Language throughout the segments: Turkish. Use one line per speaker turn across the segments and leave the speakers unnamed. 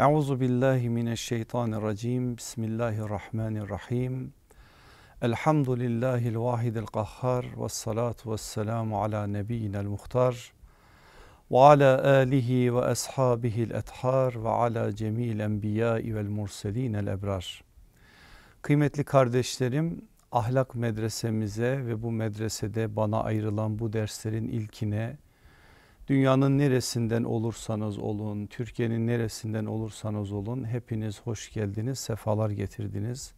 Euzu billahi mineşşeytanirracim. Bismillahirrahmanirrahim. Elhamdülillahi'l vahidil kahhar ve salatu vesselamu ala nebiyina'l muhtar ve ala alihi ve ashabihi'l ethar ve ala cemil enbiya'i vel murselin'el ebrar. Kıymetli kardeşlerim, ahlak medresemize ve bu medresede bana ayrılan bu derslerin ilkine Dünyanın neresinden olursanız olun, Türkiye'nin neresinden olursanız olun hepiniz hoş geldiniz, sefalar getirdiniz.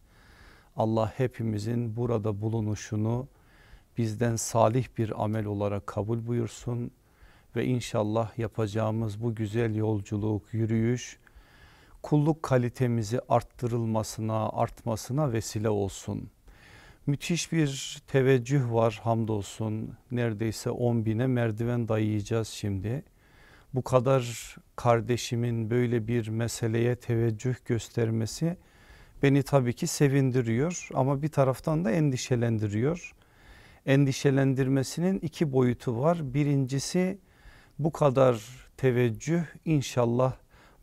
Allah hepimizin burada bulunuşunu bizden salih bir amel olarak kabul buyursun ve inşallah yapacağımız bu güzel yolculuk, yürüyüş kulluk kalitemizi arttırılmasına, artmasına vesile olsun.'' Müthiş bir teveccüh var hamdolsun. Neredeyse 10 bine merdiven dayayacağız şimdi. Bu kadar kardeşimin böyle bir meseleye teveccüh göstermesi beni tabii ki sevindiriyor ama bir taraftan da endişelendiriyor. Endişelendirmesinin iki boyutu var. Birincisi bu kadar teveccüh inşallah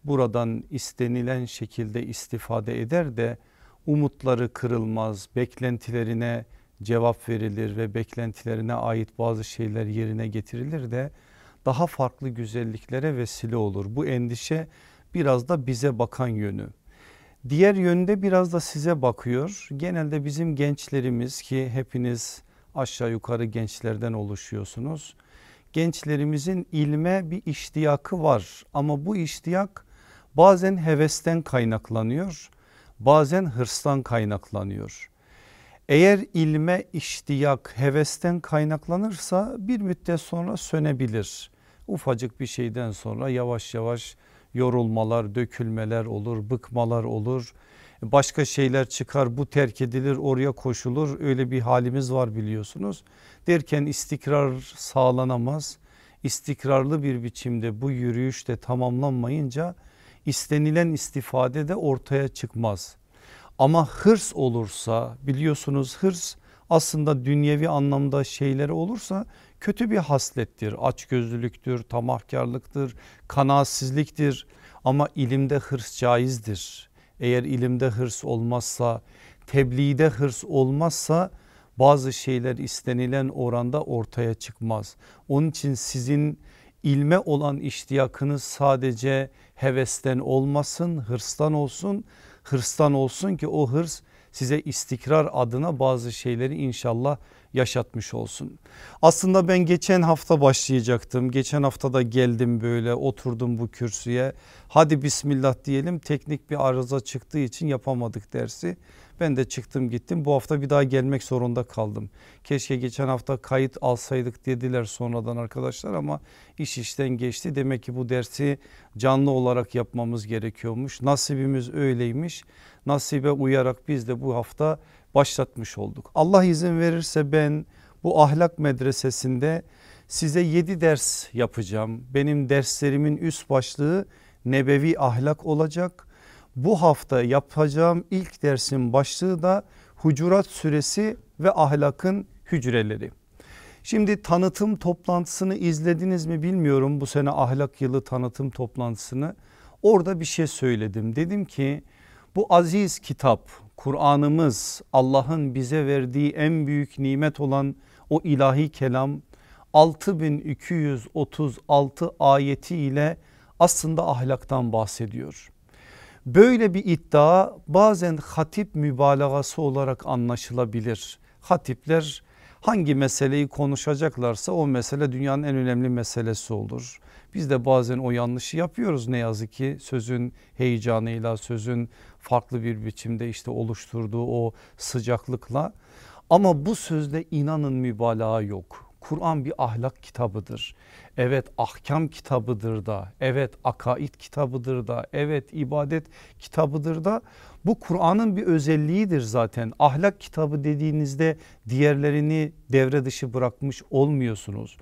buradan istenilen şekilde istifade eder de umutları kırılmaz, beklentilerine cevap verilir ve beklentilerine ait bazı şeyler yerine getirilir de daha farklı güzelliklere vesile olur. Bu endişe biraz da bize bakan yönü. Diğer yönde biraz da size bakıyor. Genelde bizim gençlerimiz ki hepiniz aşağı yukarı gençlerden oluşuyorsunuz. Gençlerimizin ilme bir iştiyakı var ama bu iştiyak bazen hevesten kaynaklanıyor bazen hırstan kaynaklanıyor. Eğer ilme iştiyak hevesten kaynaklanırsa bir müddet sonra sönebilir. Ufacık bir şeyden sonra yavaş yavaş yorulmalar, dökülmeler olur, bıkmalar olur. Başka şeyler çıkar, bu terk edilir, oraya koşulur. Öyle bir halimiz var biliyorsunuz. Derken istikrar sağlanamaz. İstikrarlı bir biçimde bu yürüyüş de tamamlanmayınca istenilen istifade de ortaya çıkmaz. Ama hırs olursa biliyorsunuz hırs aslında dünyevi anlamda şeyleri olursa kötü bir haslettir. Açgözlülüktür, tamahkarlıktır, kanaatsizliktir ama ilimde hırs caizdir. Eğer ilimde hırs olmazsa, tebliğde hırs olmazsa bazı şeyler istenilen oranda ortaya çıkmaz. Onun için sizin ilme olan iştiyakınız sadece hevesten olmasın, hırstan olsun hırstan olsun ki o hırs size istikrar adına bazı şeyleri inşallah yaşatmış olsun. Aslında ben geçen hafta başlayacaktım. Geçen hafta da geldim böyle oturdum bu kürsüye. Hadi bismillah diyelim teknik bir arıza çıktığı için yapamadık dersi. Ben de çıktım gittim. Bu hafta bir daha gelmek zorunda kaldım. Keşke geçen hafta kayıt alsaydık dediler sonradan arkadaşlar ama iş işten geçti. Demek ki bu dersi canlı olarak yapmamız gerekiyormuş. Nasibimiz öyleymiş. Nasibe uyarak biz de bu hafta başlatmış olduk. Allah izin verirse ben bu ahlak medresesinde size 7 ders yapacağım. Benim derslerimin üst başlığı nebevi ahlak olacak. Bu hafta yapacağım ilk dersin başlığı da Hucurat suresi ve ahlakın hücreleri. Şimdi tanıtım toplantısını izlediniz mi bilmiyorum bu sene ahlak yılı tanıtım toplantısını. Orada bir şey söyledim. Dedim ki bu aziz kitap Kur'an'ımız Allah'ın bize verdiği en büyük nimet olan o ilahi kelam 6236 ayeti ile aslında ahlaktan bahsediyor. Böyle bir iddia bazen hatip mübalağası olarak anlaşılabilir. Hatipler hangi meseleyi konuşacaklarsa o mesele dünyanın en önemli meselesi olur. Biz de bazen o yanlışı yapıyoruz ne yazık ki sözün heyecanıyla, sözün farklı bir biçimde işte oluşturduğu o sıcaklıkla ama bu sözde inanın mübalağa yok. Kur'an bir ahlak kitabıdır. Evet ahkam kitabıdır da, evet akaid kitabıdır da, evet ibadet kitabıdır da bu Kur'an'ın bir özelliğidir zaten. Ahlak kitabı dediğinizde diğerlerini devre dışı bırakmış olmuyorsunuz.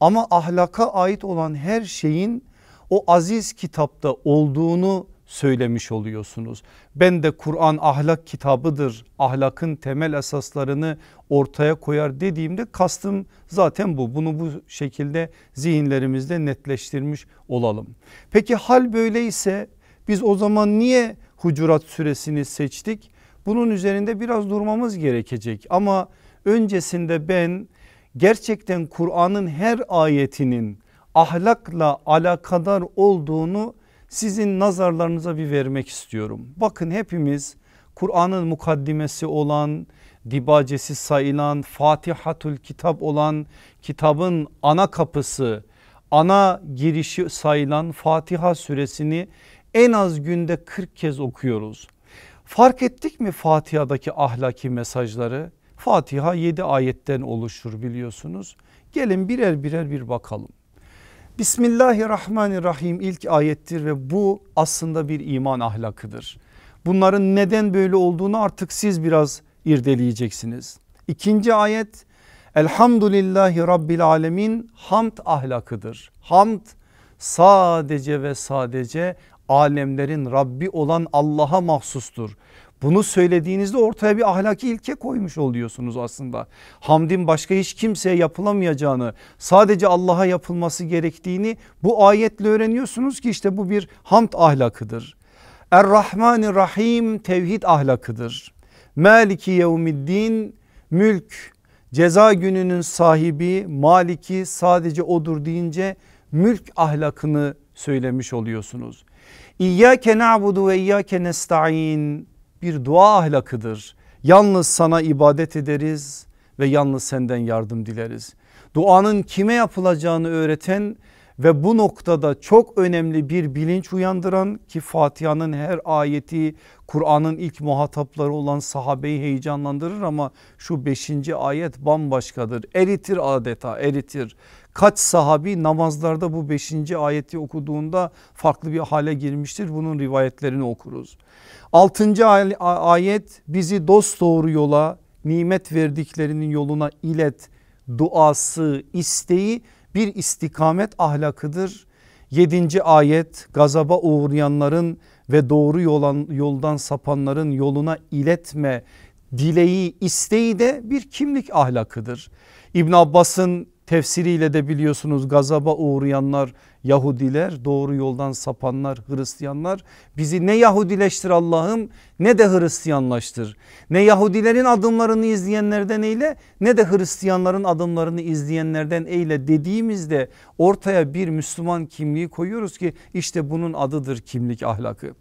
Ama ahlaka ait olan her şeyin o aziz kitapta olduğunu söylemiş oluyorsunuz. Ben de Kur'an ahlak kitabıdır. Ahlakın temel esaslarını ortaya koyar dediğimde kastım zaten bu. Bunu bu şekilde zihinlerimizde netleştirmiş olalım. Peki hal böyleyse biz o zaman niye Hucurat suresini seçtik? Bunun üzerinde biraz durmamız gerekecek ama öncesinde ben gerçekten Kur'an'ın her ayetinin ahlakla alakadar olduğunu sizin nazarlarınıza bir vermek istiyorum. Bakın hepimiz Kur'an'ın mukaddimesi olan dibacesi sayılan Fatihatül Kitap olan kitabın ana kapısı ana girişi sayılan Fatiha suresini en az günde 40 kez okuyoruz. Fark ettik mi Fatiha'daki ahlaki mesajları? Fatiha 7 ayetten oluşur biliyorsunuz. Gelin birer birer bir bakalım. Bismillahirrahmanirrahim ilk ayettir ve bu aslında bir iman ahlakıdır. Bunların neden böyle olduğunu artık siz biraz irdeleyeceksiniz. İkinci ayet Elhamdülillahi Rabbil Alemin hamd ahlakıdır. Hamd sadece ve sadece alemlerin Rabbi olan Allah'a mahsustur. Bunu söylediğinizde ortaya bir ahlaki ilke koymuş oluyorsunuz aslında. Hamdin başka hiç kimseye yapılamayacağını sadece Allah'a yapılması gerektiğini bu ayetle öğreniyorsunuz ki işte bu bir hamd ahlakıdır. Er-Rahmanir Rahim tevhid ahlakıdır. Maliki yevmiddin mülk ceza gününün sahibi maliki sadece odur deyince mülk ahlakını söylemiş oluyorsunuz. İyyâke na'budu ve iyyâke nesta'in bir dua ahlakıdır. Yalnız sana ibadet ederiz ve yalnız senden yardım dileriz. Duanın kime yapılacağını öğreten ve bu noktada çok önemli bir bilinç uyandıran ki Fatiha'nın her ayeti Kur'an'ın ilk muhatapları olan sahabeyi heyecanlandırır ama şu beşinci ayet bambaşkadır. Eritir adeta eritir kaç sahabi namazlarda bu beşinci ayeti okuduğunda farklı bir hale girmiştir. Bunun rivayetlerini okuruz. Altıncı ayet bizi dost doğru yola nimet verdiklerinin yoluna ilet duası isteği bir istikamet ahlakıdır. Yedinci ayet gazaba uğrayanların ve doğru yolan, yoldan sapanların yoluna iletme dileği isteği de bir kimlik ahlakıdır. İbn Abbas'ın Tefsiriyle de biliyorsunuz gazaba uğrayanlar Yahudiler, doğru yoldan sapanlar Hristiyanlar. Bizi ne Yahudileştir Allah'ım ne de Hristiyanlaştır. Ne Yahudilerin adımlarını izleyenlerden eyle ne de Hristiyanların adımlarını izleyenlerden eyle dediğimizde ortaya bir Müslüman kimliği koyuyoruz ki işte bunun adıdır kimlik ahlakı.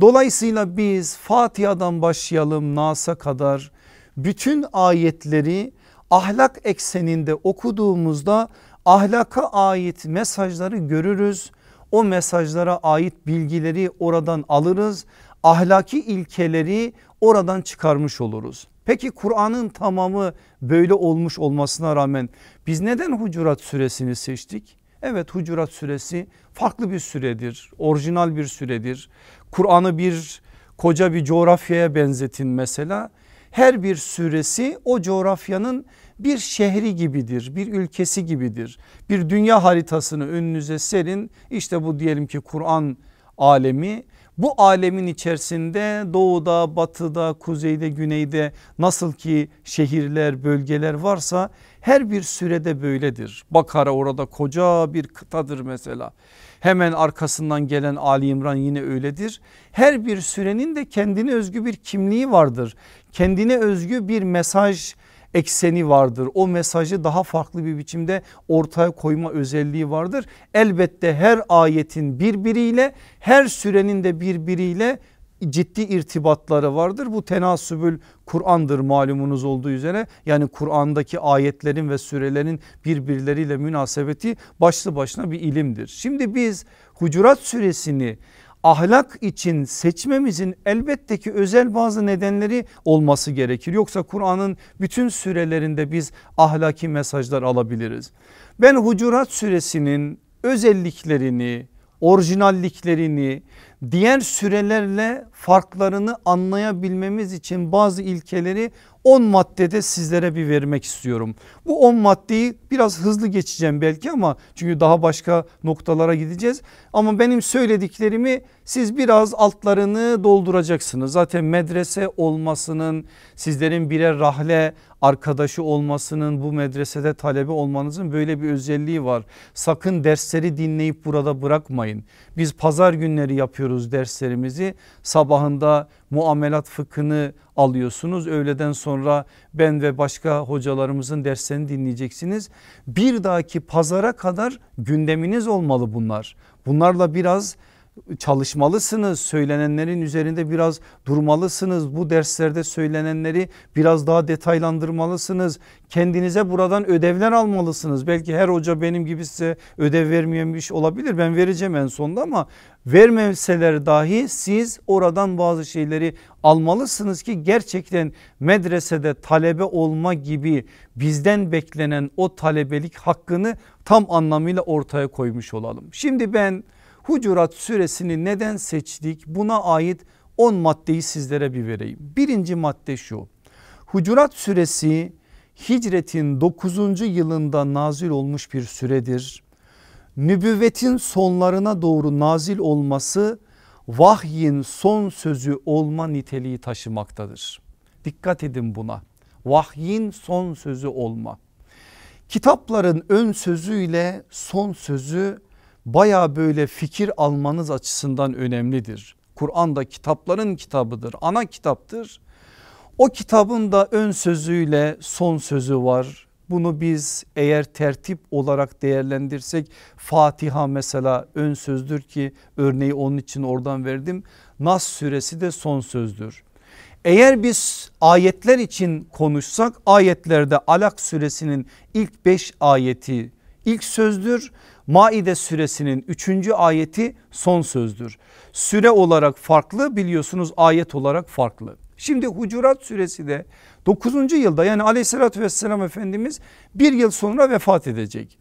Dolayısıyla biz Fatiha'dan başlayalım Nas'a kadar bütün ayetleri ahlak ekseninde okuduğumuzda ahlaka ait mesajları görürüz. O mesajlara ait bilgileri oradan alırız. Ahlaki ilkeleri oradan çıkarmış oluruz. Peki Kur'an'ın tamamı böyle olmuş olmasına rağmen biz neden Hucurat suresini seçtik? Evet Hucurat suresi farklı bir süredir, orijinal bir süredir. Kur'an'ı bir koca bir coğrafyaya benzetin mesela. Her bir suresi o coğrafyanın bir şehri gibidir, bir ülkesi gibidir. Bir dünya haritasını önünüze serin. İşte bu diyelim ki Kur'an alemi. Bu alemin içerisinde doğuda, batıda, kuzeyde, güneyde nasıl ki şehirler, bölgeler varsa her bir sürede böyledir. Bakara orada koca bir kıtadır mesela. Hemen arkasından gelen Ali İmran yine öyledir. Her bir sürenin de kendine özgü bir kimliği vardır. Kendine özgü bir mesaj ekseni vardır. O mesajı daha farklı bir biçimde ortaya koyma özelliği vardır. Elbette her ayetin birbiriyle her sürenin de birbiriyle ciddi irtibatları vardır. Bu tenasübül Kur'an'dır malumunuz olduğu üzere. Yani Kur'an'daki ayetlerin ve sürelerin birbirleriyle münasebeti başlı başına bir ilimdir. Şimdi biz Hucurat suresini ahlak için seçmemizin elbette ki özel bazı nedenleri olması gerekir. Yoksa Kur'an'ın bütün sürelerinde biz ahlaki mesajlar alabiliriz. Ben Hucurat suresinin özelliklerini, orijinalliklerini diğer sürelerle farklarını anlayabilmemiz için bazı ilkeleri 10 maddede sizlere bir vermek istiyorum. Bu 10 maddeyi biraz hızlı geçeceğim belki ama çünkü daha başka noktalara gideceğiz. Ama benim söylediklerimi siz biraz altlarını dolduracaksınız. Zaten medrese olmasının sizlerin birer rahle arkadaşı olmasının bu medresede talebe olmanızın böyle bir özelliği var. Sakın dersleri dinleyip burada bırakmayın. Biz pazar günleri yapıyoruz derslerimizi. Sabah sabahında muamelat fıkhını alıyorsunuz. Öğleden sonra ben ve başka hocalarımızın derslerini dinleyeceksiniz. Bir dahaki pazara kadar gündeminiz olmalı bunlar. Bunlarla biraz çalışmalısınız. Söylenenlerin üzerinde biraz durmalısınız. Bu derslerde söylenenleri biraz daha detaylandırmalısınız. Kendinize buradan ödevler almalısınız. Belki her hoca benim gibi size ödev vermeyemiş olabilir. Ben vereceğim en sonda ama vermeseler dahi siz oradan bazı şeyleri almalısınız ki gerçekten medresede talebe olma gibi bizden beklenen o talebelik hakkını tam anlamıyla ortaya koymuş olalım. Şimdi ben Hucurat suresini neden seçtik? Buna ait 10 maddeyi sizlere bir vereyim. Birinci madde şu. Hucurat suresi hicretin 9. yılında nazil olmuş bir süredir. Nübüvvetin sonlarına doğru nazil olması vahyin son sözü olma niteliği taşımaktadır. Dikkat edin buna. Vahyin son sözü olma. Kitapların ön sözüyle son sözü baya böyle fikir almanız açısından önemlidir. Kur'an da kitapların kitabıdır, ana kitaptır. O kitabın da ön sözüyle son sözü var. Bunu biz eğer tertip olarak değerlendirsek Fatiha mesela ön sözdür ki örneği onun için oradan verdim. Nas suresi de son sözdür. Eğer biz ayetler için konuşsak ayetlerde Alak suresinin ilk 5 ayeti ilk sözdür. Maide suresinin 3. ayeti son sözdür. Süre olarak farklı biliyorsunuz ayet olarak farklı. Şimdi Hucurat suresi de 9. yılda yani aleyhissalatü vesselam Efendimiz bir yıl sonra vefat edecek.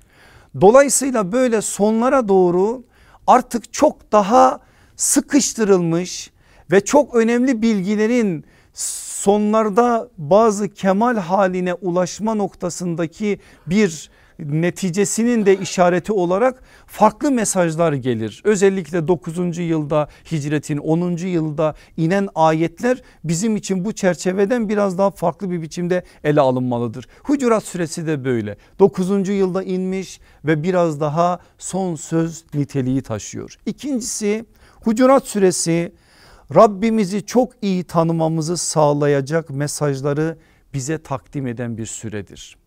Dolayısıyla böyle sonlara doğru artık çok daha sıkıştırılmış ve çok önemli bilgilerin sonlarda bazı kemal haline ulaşma noktasındaki bir neticesinin de işareti olarak farklı mesajlar gelir. Özellikle 9. yılda hicretin 10. yılda inen ayetler bizim için bu çerçeveden biraz daha farklı bir biçimde ele alınmalıdır. Hucurat süresi de böyle 9. yılda inmiş ve biraz daha son söz niteliği taşıyor. İkincisi Hucurat süresi Rabbimizi çok iyi tanımamızı sağlayacak mesajları bize takdim eden bir süredir.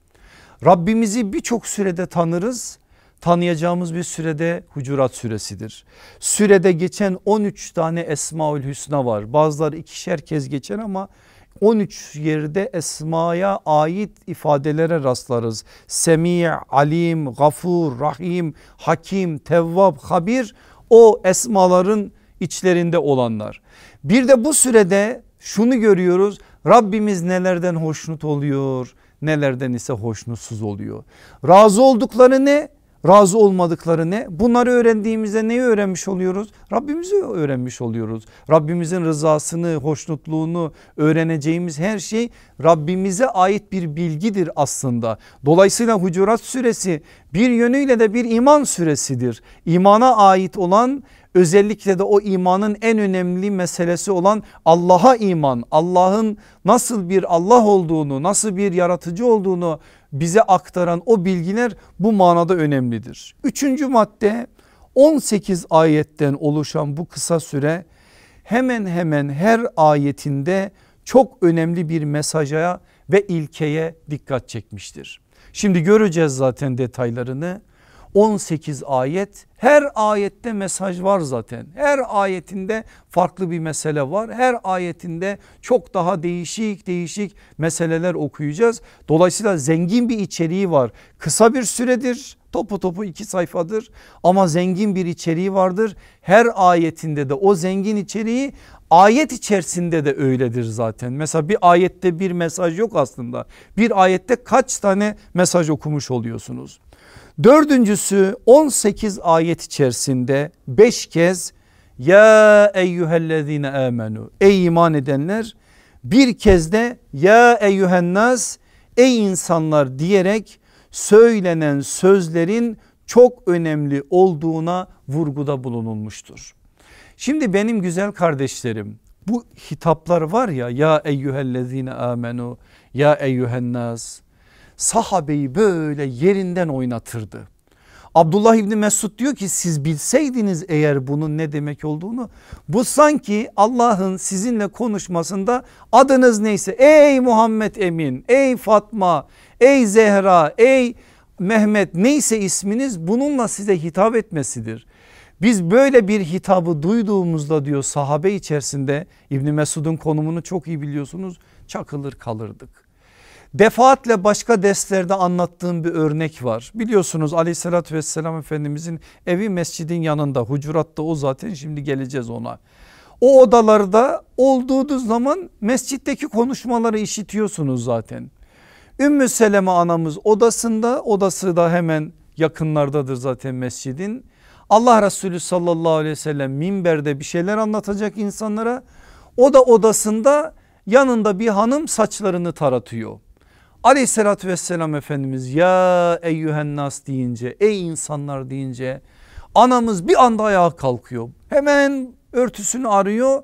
Rabbimizi birçok sürede tanırız. Tanıyacağımız bir sürede Hucurat suresidir. Sürede geçen 13 tane Esmaül Hüsna var. Bazıları ikişer kez geçen ama 13 yerde esmaya ait ifadelere rastlarız. Semi, alim, gafur, rahim, hakim, tevvab, habir o esmaların içlerinde olanlar. Bir de bu sürede şunu görüyoruz Rabbimiz nelerden hoşnut oluyor nelerden ise hoşnutsuz oluyor. Razı oldukları ne? Razı olmadıkları ne? Bunları öğrendiğimizde neyi öğrenmiş oluyoruz? Rabbimizi öğrenmiş oluyoruz. Rabbimizin rızasını, hoşnutluğunu öğreneceğimiz her şey Rabbimize ait bir bilgidir aslında. Dolayısıyla Hucurat suresi bir yönüyle de bir iman suresidir. İmana ait olan özellikle de o imanın en önemli meselesi olan Allah'a iman Allah'ın nasıl bir Allah olduğunu nasıl bir yaratıcı olduğunu bize aktaran o bilgiler bu manada önemlidir. Üçüncü madde 18 ayetten oluşan bu kısa süre hemen hemen her ayetinde çok önemli bir mesaja ve ilkeye dikkat çekmiştir. Şimdi göreceğiz zaten detaylarını 18 ayet her ayette mesaj var zaten. Her ayetinde farklı bir mesele var. Her ayetinde çok daha değişik değişik meseleler okuyacağız. Dolayısıyla zengin bir içeriği var. Kısa bir süredir topu topu iki sayfadır ama zengin bir içeriği vardır. Her ayetinde de o zengin içeriği ayet içerisinde de öyledir zaten. Mesela bir ayette bir mesaj yok aslında. Bir ayette kaç tane mesaj okumuş oluyorsunuz? Dördüncüsü 18 ayet içerisinde 5 kez ya eyyühellezine amenu ey iman edenler bir kez de ya eyyühennas ey insanlar diyerek söylenen sözlerin çok önemli olduğuna vurguda bulunulmuştur. Şimdi benim güzel kardeşlerim bu hitaplar var ya ya eyyühellezine amenu ya eyyühennas sahabeyi böyle yerinden oynatırdı. Abdullah İbni Mesud diyor ki siz bilseydiniz eğer bunun ne demek olduğunu bu sanki Allah'ın sizinle konuşmasında adınız neyse ey Muhammed Emin ey Fatma ey Zehra ey Mehmet neyse isminiz bununla size hitap etmesidir. Biz böyle bir hitabı duyduğumuzda diyor sahabe içerisinde İbni Mesud'un konumunu çok iyi biliyorsunuz çakılır kalırdık. Defaatle başka derslerde anlattığım bir örnek var. Biliyorsunuz aleyhissalatü vesselam efendimizin evi mescidin yanında hucuratta o zaten şimdi geleceğiz ona. O odalarda olduğunuz zaman mescitteki konuşmaları işitiyorsunuz zaten. Ümmü Seleme anamız odasında odası da hemen yakınlardadır zaten mescidin. Allah Resulü sallallahu aleyhi ve sellem minberde bir şeyler anlatacak insanlara. O da odasında yanında bir hanım saçlarını taratıyor. Aleyhissalatü vesselam Efendimiz ya eyyühennas deyince ey insanlar deyince anamız bir anda ayağa kalkıyor. Hemen örtüsünü arıyor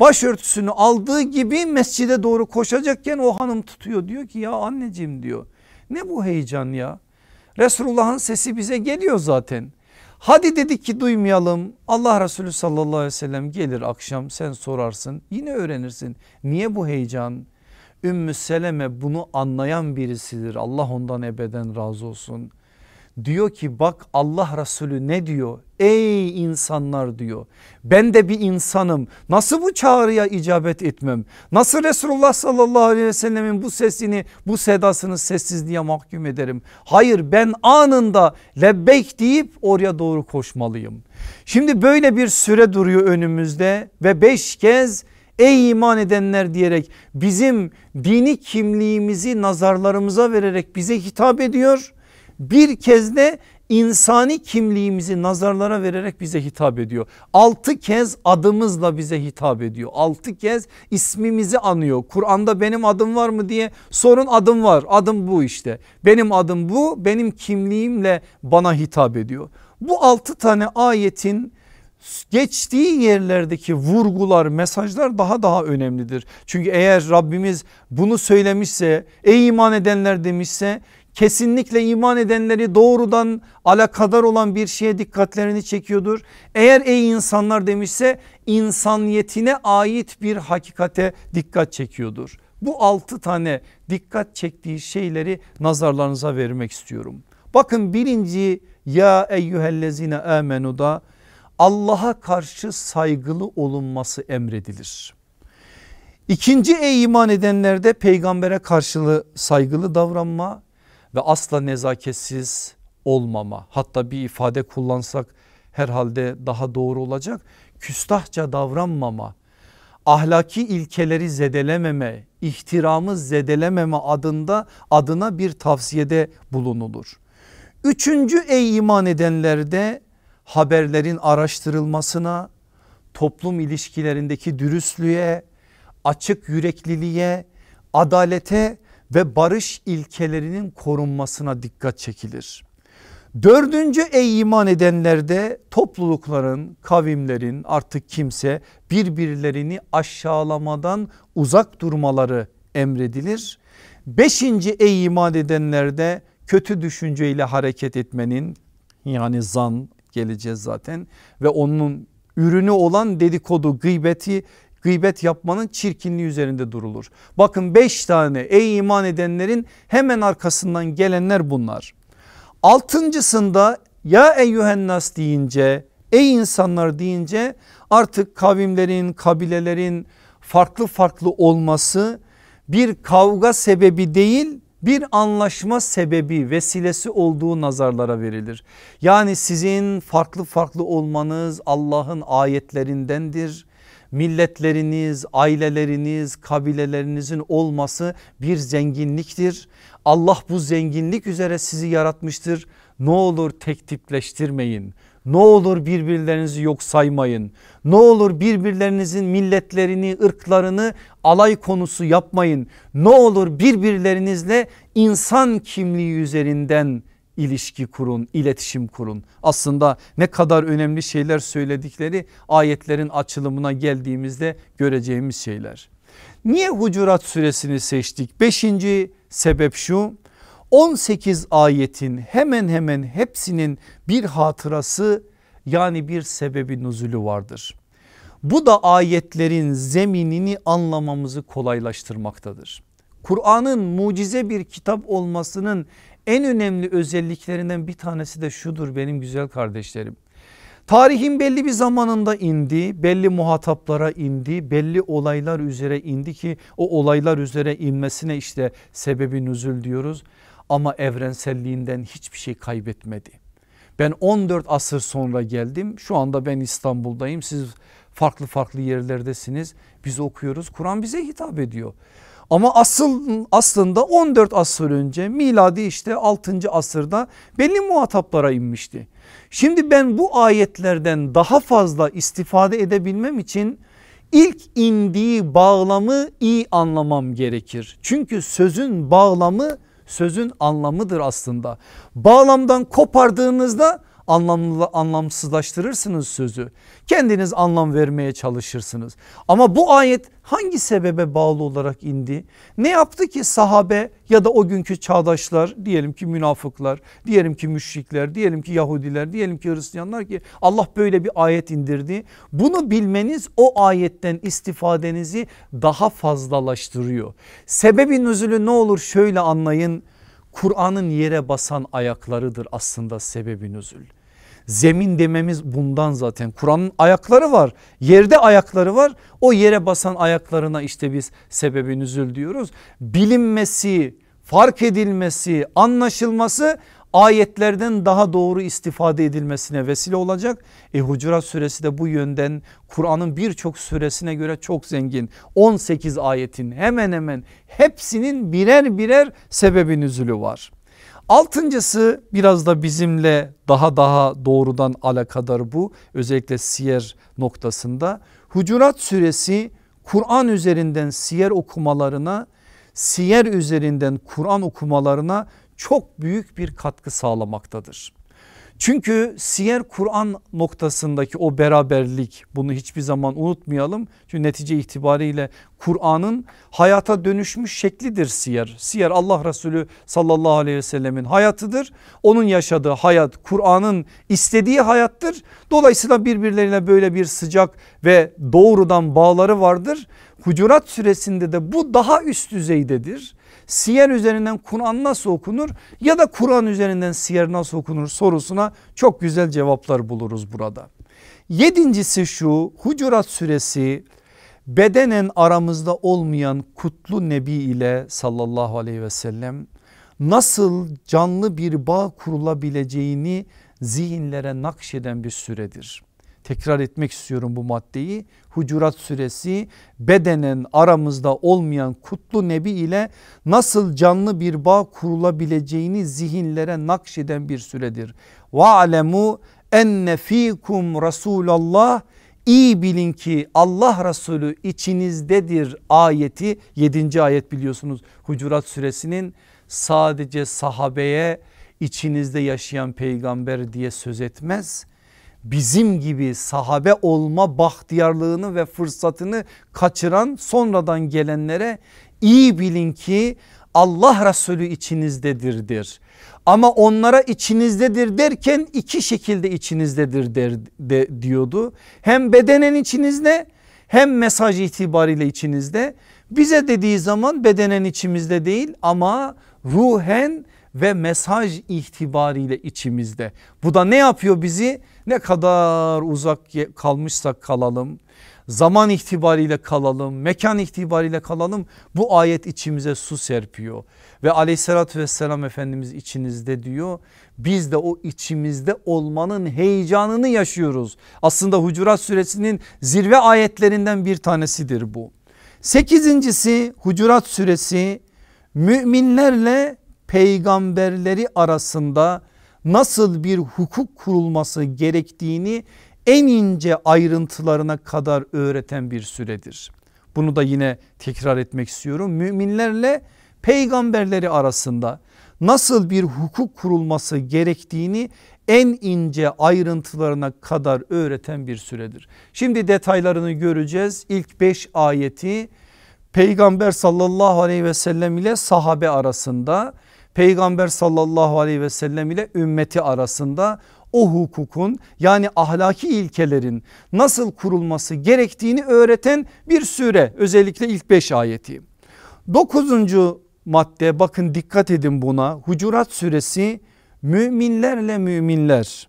başörtüsünü aldığı gibi mescide doğru koşacakken o hanım tutuyor diyor ki ya anneciğim diyor ne bu heyecan ya Resulullah'ın sesi bize geliyor zaten hadi dedik ki duymayalım Allah Resulü sallallahu aleyhi ve sellem gelir akşam sen sorarsın yine öğrenirsin niye bu heyecan Ümmü Seleme bunu anlayan birisidir Allah ondan ebeden razı olsun. Diyor ki bak Allah Resulü ne diyor ey insanlar diyor ben de bir insanım nasıl bu çağrıya icabet etmem nasıl Resulullah sallallahu aleyhi ve sellemin bu sesini bu sedasını sessizliğe mahkum ederim hayır ben anında lebbeyk deyip oraya doğru koşmalıyım şimdi böyle bir süre duruyor önümüzde ve beş kez Ey iman edenler diyerek bizim dini kimliğimizi nazarlarımıza vererek bize hitap ediyor. Bir kez de insani kimliğimizi nazarlara vererek bize hitap ediyor. Altı kez adımızla bize hitap ediyor. Altı kez ismimizi anıyor. Kur'an'da benim adım var mı diye sorun adım var. Adım bu işte. Benim adım bu benim kimliğimle bana hitap ediyor. Bu altı tane ayetin geçtiği yerlerdeki vurgular mesajlar daha daha önemlidir. Çünkü eğer Rabbimiz bunu söylemişse ey iman edenler demişse kesinlikle iman edenleri doğrudan alakadar olan bir şeye dikkatlerini çekiyordur. Eğer ey insanlar demişse insaniyetine ait bir hakikate dikkat çekiyordur. Bu altı tane dikkat çektiği şeyleri nazarlarınıza vermek istiyorum. Bakın birinci ya eyyühellezine amenu da Allah'a karşı saygılı olunması emredilir. İkinci ey iman edenlerde peygambere karşılığı saygılı davranma ve asla nezaketsiz olmama. Hatta bir ifade kullansak herhalde daha doğru olacak. Küstahça davranmama, ahlaki ilkeleri zedelememe, ihtiramı zedelememe adında adına bir tavsiyede bulunulur. Üçüncü ey iman edenlerde haberlerin araştırılmasına, toplum ilişkilerindeki dürüstlüğe, açık yürekliliğe, adalete ve barış ilkelerinin korunmasına dikkat çekilir. Dördüncü ey iman edenlerde toplulukların, kavimlerin artık kimse birbirlerini aşağılamadan uzak durmaları emredilir. Beşinci ey iman edenlerde kötü düşünceyle hareket etmenin yani zan, geleceğiz zaten ve onun ürünü olan dedikodu gıybeti gıybet yapmanın çirkinliği üzerinde durulur. Bakın 5 tane ey iman edenlerin hemen arkasından gelenler bunlar. Altıncısında ya eyyühennas deyince ey insanlar deyince artık kavimlerin kabilelerin farklı farklı olması bir kavga sebebi değil bir anlaşma sebebi vesilesi olduğu nazarlara verilir. Yani sizin farklı farklı olmanız Allah'ın ayetlerindendir. Milletleriniz, aileleriniz, kabilelerinizin olması bir zenginliktir. Allah bu zenginlik üzere sizi yaratmıştır. Ne olur tek tipleştirmeyin ne olur birbirlerinizi yok saymayın. Ne olur birbirlerinizin milletlerini, ırklarını alay konusu yapmayın. Ne olur birbirlerinizle insan kimliği üzerinden ilişki kurun, iletişim kurun. Aslında ne kadar önemli şeyler söyledikleri ayetlerin açılımına geldiğimizde göreceğimiz şeyler. Niye Hucurat suresini seçtik? Beşinci sebep şu 18 ayetin hemen hemen hepsinin bir hatırası yani bir sebebi nuzulü vardır. Bu da ayetlerin zeminini anlamamızı kolaylaştırmaktadır. Kur'an'ın mucize bir kitap olmasının en önemli özelliklerinden bir tanesi de şudur benim güzel kardeşlerim. Tarihin belli bir zamanında indi, belli muhataplara indi, belli olaylar üzere indi ki o olaylar üzere inmesine işte sebebi nüzül diyoruz ama evrenselliğinden hiçbir şey kaybetmedi. Ben 14 asır sonra geldim. Şu anda ben İstanbul'dayım. Siz farklı farklı yerlerdesiniz. Biz okuyoruz. Kur'an bize hitap ediyor. Ama asıl aslında 14 asır önce miladi işte 6. asırda belli muhataplara inmişti. Şimdi ben bu ayetlerden daha fazla istifade edebilmem için ilk indiği bağlamı iyi anlamam gerekir. Çünkü sözün bağlamı sözün anlamıdır aslında. Bağlamdan kopardığınızda anlamlı, anlamsızlaştırırsınız sözü. Kendiniz anlam vermeye çalışırsınız. Ama bu ayet hangi sebebe bağlı olarak indi? Ne yaptı ki sahabe ya da o günkü çağdaşlar diyelim ki münafıklar, diyelim ki müşrikler, diyelim ki Yahudiler, diyelim ki Hristiyanlar ki Allah böyle bir ayet indirdi. Bunu bilmeniz o ayetten istifadenizi daha fazlalaştırıyor. Sebebin özülü ne olur şöyle anlayın Kur'an'ın yere basan ayaklarıdır aslında sebebi nüzül. Zemin dememiz bundan zaten Kur'an'ın ayakları var yerde ayakları var o yere basan ayaklarına işte biz sebebi nüzül diyoruz. Bilinmesi fark edilmesi anlaşılması ayetlerden daha doğru istifade edilmesine vesile olacak. E Hucurat suresi de bu yönden Kur'an'ın birçok suresine göre çok zengin. 18 ayetin hemen hemen hepsinin birer birer sebebi nüzülü var. Altıncısı biraz da bizimle daha daha doğrudan alakadar bu özellikle siyer noktasında. Hucurat suresi Kur'an üzerinden siyer okumalarına siyer üzerinden Kur'an okumalarına çok büyük bir katkı sağlamaktadır. Çünkü siyer Kur'an noktasındaki o beraberlik bunu hiçbir zaman unutmayalım. Çünkü netice itibariyle Kur'an'ın hayata dönüşmüş şeklidir siyer. Siyer Allah Resulü sallallahu aleyhi ve sellemin hayatıdır. Onun yaşadığı hayat Kur'an'ın istediği hayattır. Dolayısıyla birbirlerine böyle bir sıcak ve doğrudan bağları vardır. Hucurat süresinde de bu daha üst düzeydedir siyer üzerinden Kur'an nasıl okunur ya da Kur'an üzerinden siyer nasıl okunur sorusuna çok güzel cevaplar buluruz burada. Yedincisi şu Hucurat suresi bedenen aramızda olmayan kutlu nebi ile sallallahu aleyhi ve sellem nasıl canlı bir bağ kurulabileceğini zihinlere nakşeden bir süredir tekrar etmek istiyorum bu maddeyi. Hucurat suresi bedenen aramızda olmayan kutlu nebi ile nasıl canlı bir bağ kurulabileceğini zihinlere nakşeden bir süredir. Ve alemu enne fikum Resulallah iyi bilin ki Allah Resulü içinizdedir ayeti 7. ayet biliyorsunuz Hucurat suresinin sadece sahabeye içinizde yaşayan peygamber diye söz etmez bizim gibi sahabe olma bahtiyarlığını ve fırsatını kaçıran sonradan gelenlere iyi bilin ki Allah Resulü içinizdedirdir. Ama onlara içinizdedir derken iki şekilde içinizdedir der, de, diyordu. Hem bedenen içinizde hem mesaj itibariyle içinizde. Bize dediği zaman bedenen içimizde değil ama ruhen ve mesaj itibariyle içimizde. Bu da ne yapıyor bizi? Ne kadar uzak kalmışsak kalalım, zaman itibariyle kalalım, mekan itibariyle kalalım bu ayet içimize su serpiyor. Ve aleyhissalatü vesselam Efendimiz içinizde diyor biz de o içimizde olmanın heyecanını yaşıyoruz. Aslında Hucurat suresinin zirve ayetlerinden bir tanesidir bu. Sekizincisi Hucurat suresi müminlerle peygamberleri arasında nasıl bir hukuk kurulması gerektiğini en ince ayrıntılarına kadar öğreten bir süredir. Bunu da yine tekrar etmek istiyorum. Müminlerle peygamberleri arasında nasıl bir hukuk kurulması gerektiğini en ince ayrıntılarına kadar öğreten bir süredir. Şimdi detaylarını göreceğiz. İlk 5 ayeti peygamber sallallahu aleyhi ve sellem ile sahabe arasında Peygamber sallallahu aleyhi ve sellem ile ümmeti arasında o hukukun yani ahlaki ilkelerin nasıl kurulması gerektiğini öğreten bir sure, özellikle ilk 5 ayeti. 9. madde bakın dikkat edin buna Hucurat suresi müminlerle müminler,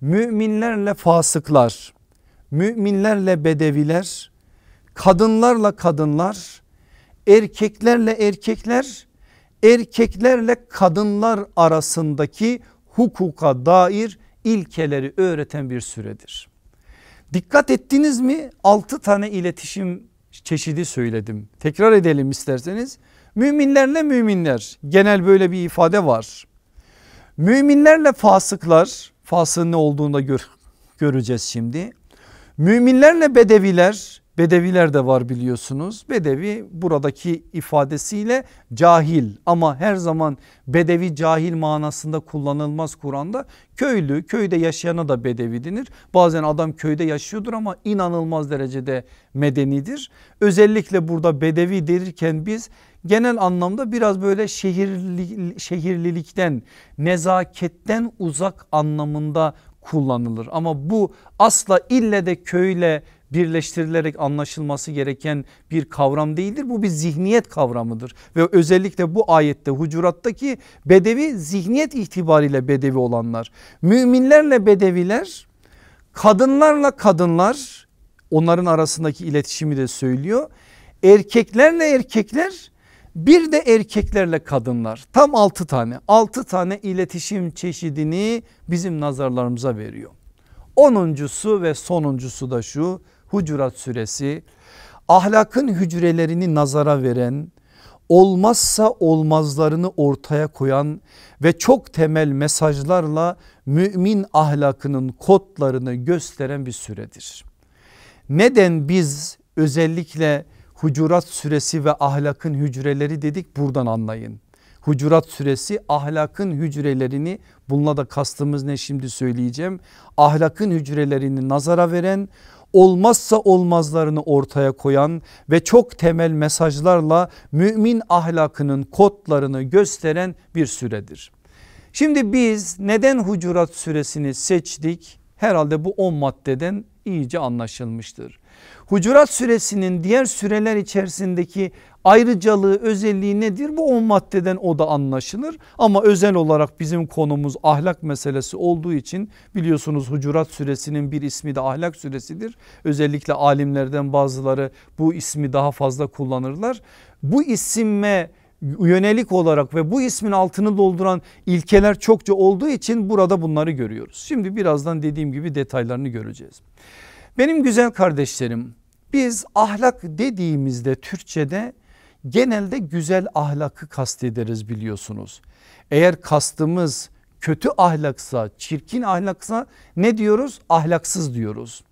müminlerle fasıklar, müminlerle bedeviler, kadınlarla kadınlar, erkeklerle erkekler erkeklerle kadınlar arasındaki hukuka dair ilkeleri öğreten bir süredir. Dikkat ettiniz mi 6 tane iletişim çeşidi söyledim. Tekrar edelim isterseniz. Müminlerle müminler genel böyle bir ifade var. Müminlerle fasıklar fasığın ne olduğunu da gör, göreceğiz şimdi. Müminlerle bedeviler Bedeviler de var biliyorsunuz. Bedevi buradaki ifadesiyle cahil ama her zaman bedevi cahil manasında kullanılmaz Kur'an'da. Köylü köyde yaşayana da bedevi denir. Bazen adam köyde yaşıyordur ama inanılmaz derecede medenidir. Özellikle burada bedevi derken biz genel anlamda biraz böyle şehirli, şehirlilikten nezaketten uzak anlamında kullanılır. Ama bu asla ille de köyle birleştirilerek anlaşılması gereken bir kavram değildir. Bu bir zihniyet kavramıdır ve özellikle bu ayette hucurattaki bedevi zihniyet itibariyle bedevi olanlar. Müminlerle bedeviler, kadınlarla kadınlar onların arasındaki iletişimi de söylüyor. Erkeklerle erkekler bir de erkeklerle kadınlar tam 6 tane 6 tane iletişim çeşidini bizim nazarlarımıza veriyor. Onuncusu ve sonuncusu da şu Hucurat suresi ahlakın hücrelerini nazara veren olmazsa olmazlarını ortaya koyan ve çok temel mesajlarla mümin ahlakının kodlarını gösteren bir süredir. Neden biz özellikle Hucurat suresi ve ahlakın hücreleri dedik buradan anlayın. Hucurat suresi ahlakın hücrelerini bununla da kastımız ne şimdi söyleyeceğim. Ahlakın hücrelerini nazara veren olmazsa olmazlarını ortaya koyan ve çok temel mesajlarla mümin ahlakının kodlarını gösteren bir süredir. Şimdi biz neden Hucurat suresini seçtik? Herhalde bu 10 maddeden iyice anlaşılmıştır. Hucurat suresinin diğer süreler içerisindeki ayrıcalığı özelliği nedir? Bu 10 maddeden o da anlaşılır ama özel olarak bizim konumuz ahlak meselesi olduğu için biliyorsunuz Hucurat suresinin bir ismi de ahlak suresidir. Özellikle alimlerden bazıları bu ismi daha fazla kullanırlar. Bu isimle yönelik olarak ve bu ismin altını dolduran ilkeler çokça olduğu için burada bunları görüyoruz. Şimdi birazdan dediğim gibi detaylarını göreceğiz. Benim güzel kardeşlerim biz ahlak dediğimizde Türkçe'de genelde güzel ahlakı kastederiz biliyorsunuz. Eğer kastımız kötü ahlaksa çirkin ahlaksa ne diyoruz? Ahlaksız diyoruz.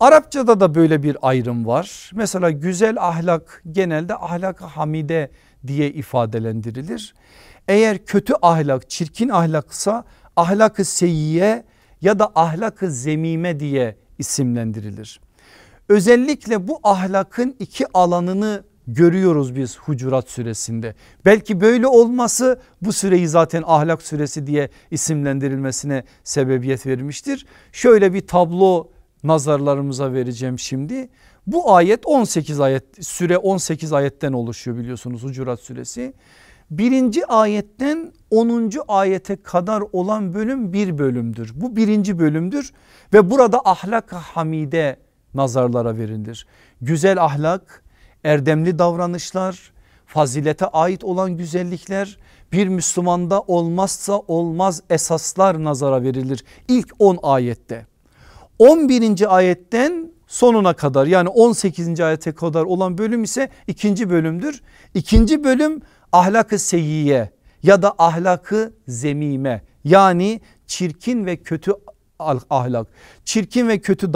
Arapçada da böyle bir ayrım var. Mesela güzel ahlak genelde ahlak hamide diye ifadelendirilir. Eğer kötü ahlak çirkin ahlaksa ahlakı seyyiye ya da ahlakı zemime diye isimlendirilir. Özellikle bu ahlakın iki alanını görüyoruz biz Hucurat suresinde. Belki böyle olması bu süreyi zaten ahlak suresi diye isimlendirilmesine sebebiyet vermiştir. Şöyle bir tablo nazarlarımıza vereceğim şimdi. Bu ayet 18 ayet süre 18 ayetten oluşuyor biliyorsunuz Hucurat suresi. Birinci ayetten 10. ayete kadar olan bölüm bir bölümdür. Bu birinci bölümdür ve burada ahlak hamide nazarlara verilir. Güzel ahlak, erdemli davranışlar, fazilete ait olan güzellikler bir Müslümanda olmazsa olmaz esaslar nazara verilir İlk 10 ayette. 11. ayetten sonuna kadar yani 18. ayete kadar olan bölüm ise ikinci bölümdür. İkinci bölüm ahlakı seyyiye ya da ahlakı zemime yani çirkin ve kötü ahlak, çirkin ve kötü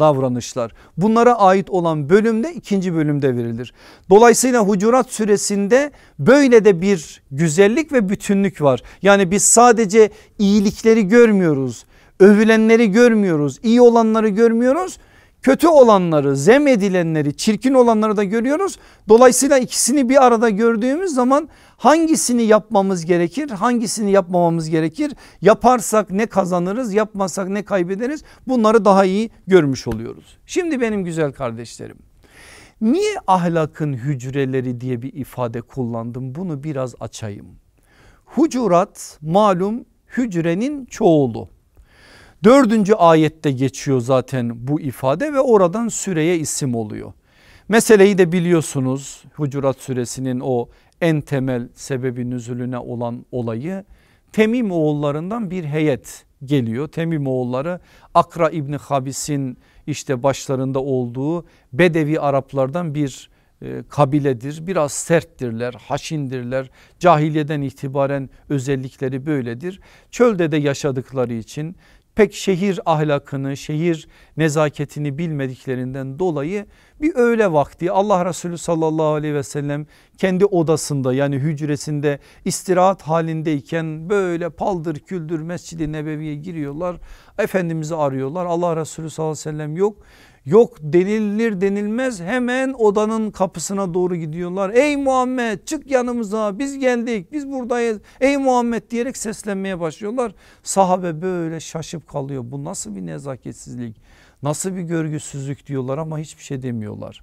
davranışlar. Bunlara ait olan bölümde ikinci bölümde verilir. Dolayısıyla Hucurat suresinde böyle de bir güzellik ve bütünlük var. Yani biz sadece iyilikleri görmüyoruz övülenleri görmüyoruz iyi olanları görmüyoruz kötü olanları, zem edilenleri, çirkin olanları da görüyoruz. Dolayısıyla ikisini bir arada gördüğümüz zaman hangisini yapmamız gerekir, hangisini yapmamamız gerekir? Yaparsak ne kazanırız, yapmasak ne kaybederiz? Bunları daha iyi görmüş oluyoruz. Şimdi benim güzel kardeşlerim, niye ahlakın hücreleri diye bir ifade kullandım? Bunu biraz açayım. Hucurat malum hücrenin çoğulu. Dördüncü ayette geçiyor zaten bu ifade ve oradan süreye isim oluyor. Meseleyi de biliyorsunuz Hucurat suresinin o en temel sebebi nüzulüne olan olayı Temim oğullarından bir heyet geliyor. Temim oğulları Akra İbni Habis'in işte başlarında olduğu Bedevi Araplardan bir e, kabiledir. Biraz serttirler, haşindirler. Cahiliyeden itibaren özellikleri böyledir. Çölde de yaşadıkları için pek şehir ahlakını, şehir nezaketini bilmediklerinden dolayı bir öğle vakti Allah Resulü sallallahu aleyhi ve sellem kendi odasında yani hücresinde istirahat halindeyken böyle paldır küldür Mescid-i Nebevi'ye giriyorlar. Efendimiz'i arıyorlar Allah Resulü sallallahu aleyhi ve sellem yok. Yok denilir denilmez hemen odanın kapısına doğru gidiyorlar. Ey Muhammed çık yanımıza biz geldik biz buradayız. Ey Muhammed diyerek seslenmeye başlıyorlar. Sahabe böyle şaşıp kalıyor. Bu nasıl bir nezaketsizlik? Nasıl bir görgüsüzlük diyorlar ama hiçbir şey demiyorlar.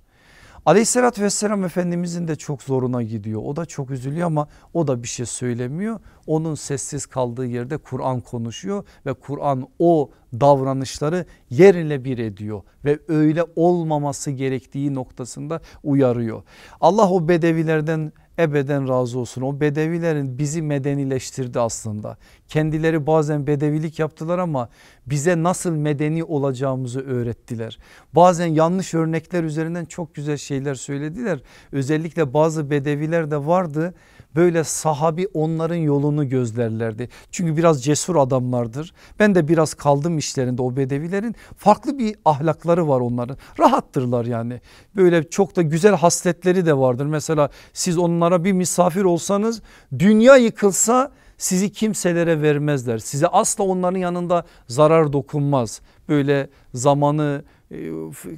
Aleyhissalatü vesselam Efendimizin de çok zoruna gidiyor. O da çok üzülüyor ama o da bir şey söylemiyor. Onun sessiz kaldığı yerde Kur'an konuşuyor ve Kur'an o davranışları yerine bir ediyor ve öyle olmaması gerektiği noktasında uyarıyor. Allah o bedevilerden ebeden razı olsun. O bedevilerin bizi medenileştirdi aslında. Kendileri bazen bedevilik yaptılar ama bize nasıl medeni olacağımızı öğrettiler. Bazen yanlış örnekler üzerinden çok güzel şeyler söylediler. Özellikle bazı bedeviler de vardı böyle sahabi onların yolunu gözlerlerdi. Çünkü biraz cesur adamlardır. Ben de biraz kaldım işlerinde o bedevilerin. Farklı bir ahlakları var onların. Rahattırlar yani. Böyle çok da güzel hasletleri de vardır. Mesela siz onlara bir misafir olsanız dünya yıkılsa sizi kimselere vermezler. Size asla onların yanında zarar dokunmaz. Böyle zamanı e,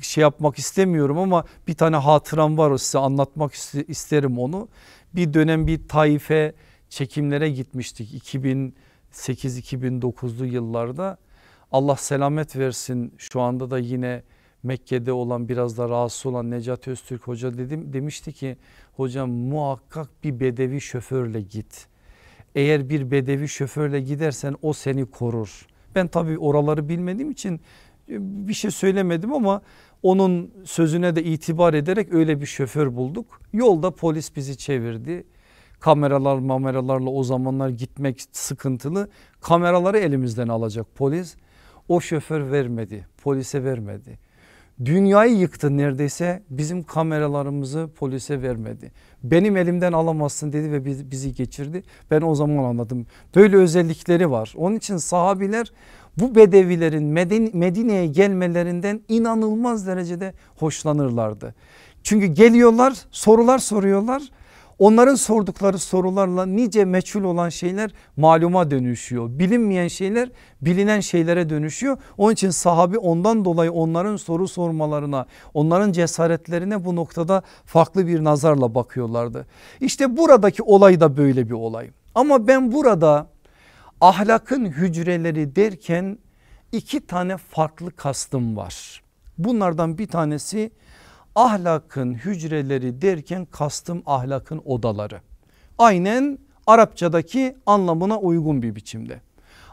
şey yapmak istemiyorum ama bir tane hatıram var o size anlatmak isterim onu bir dönem bir Taif'e çekimlere gitmiştik 2008-2009'lu yıllarda. Allah selamet versin şu anda da yine Mekke'de olan biraz da rahatsız olan Necat Öztürk hoca dedim, demişti ki hocam muhakkak bir bedevi şoförle git. Eğer bir bedevi şoförle gidersen o seni korur. Ben tabii oraları bilmediğim için e, bir şey söylemedim ama onun sözüne de itibar ederek öyle bir şoför bulduk. Yolda polis bizi çevirdi. Kameralar mameralarla o zamanlar gitmek sıkıntılı. Kameraları elimizden alacak polis. O şoför vermedi polise vermedi. Dünyayı yıktı neredeyse bizim kameralarımızı polise vermedi. Benim elimden alamazsın dedi ve bizi geçirdi. Ben o zaman anladım. Böyle özellikleri var. Onun için sahabiler bu bedevilerin Medine'ye gelmelerinden inanılmaz derecede hoşlanırlardı. Çünkü geliyorlar sorular soruyorlar. Onların sordukları sorularla nice meçhul olan şeyler maluma dönüşüyor. Bilinmeyen şeyler bilinen şeylere dönüşüyor. Onun için sahabi ondan dolayı onların soru sormalarına, onların cesaretlerine bu noktada farklı bir nazarla bakıyorlardı. İşte buradaki olay da böyle bir olay. Ama ben burada Ahlakın hücreleri derken iki tane farklı kastım var. Bunlardan bir tanesi ahlakın hücreleri derken kastım ahlakın odaları. Aynen Arapçadaki anlamına uygun bir biçimde.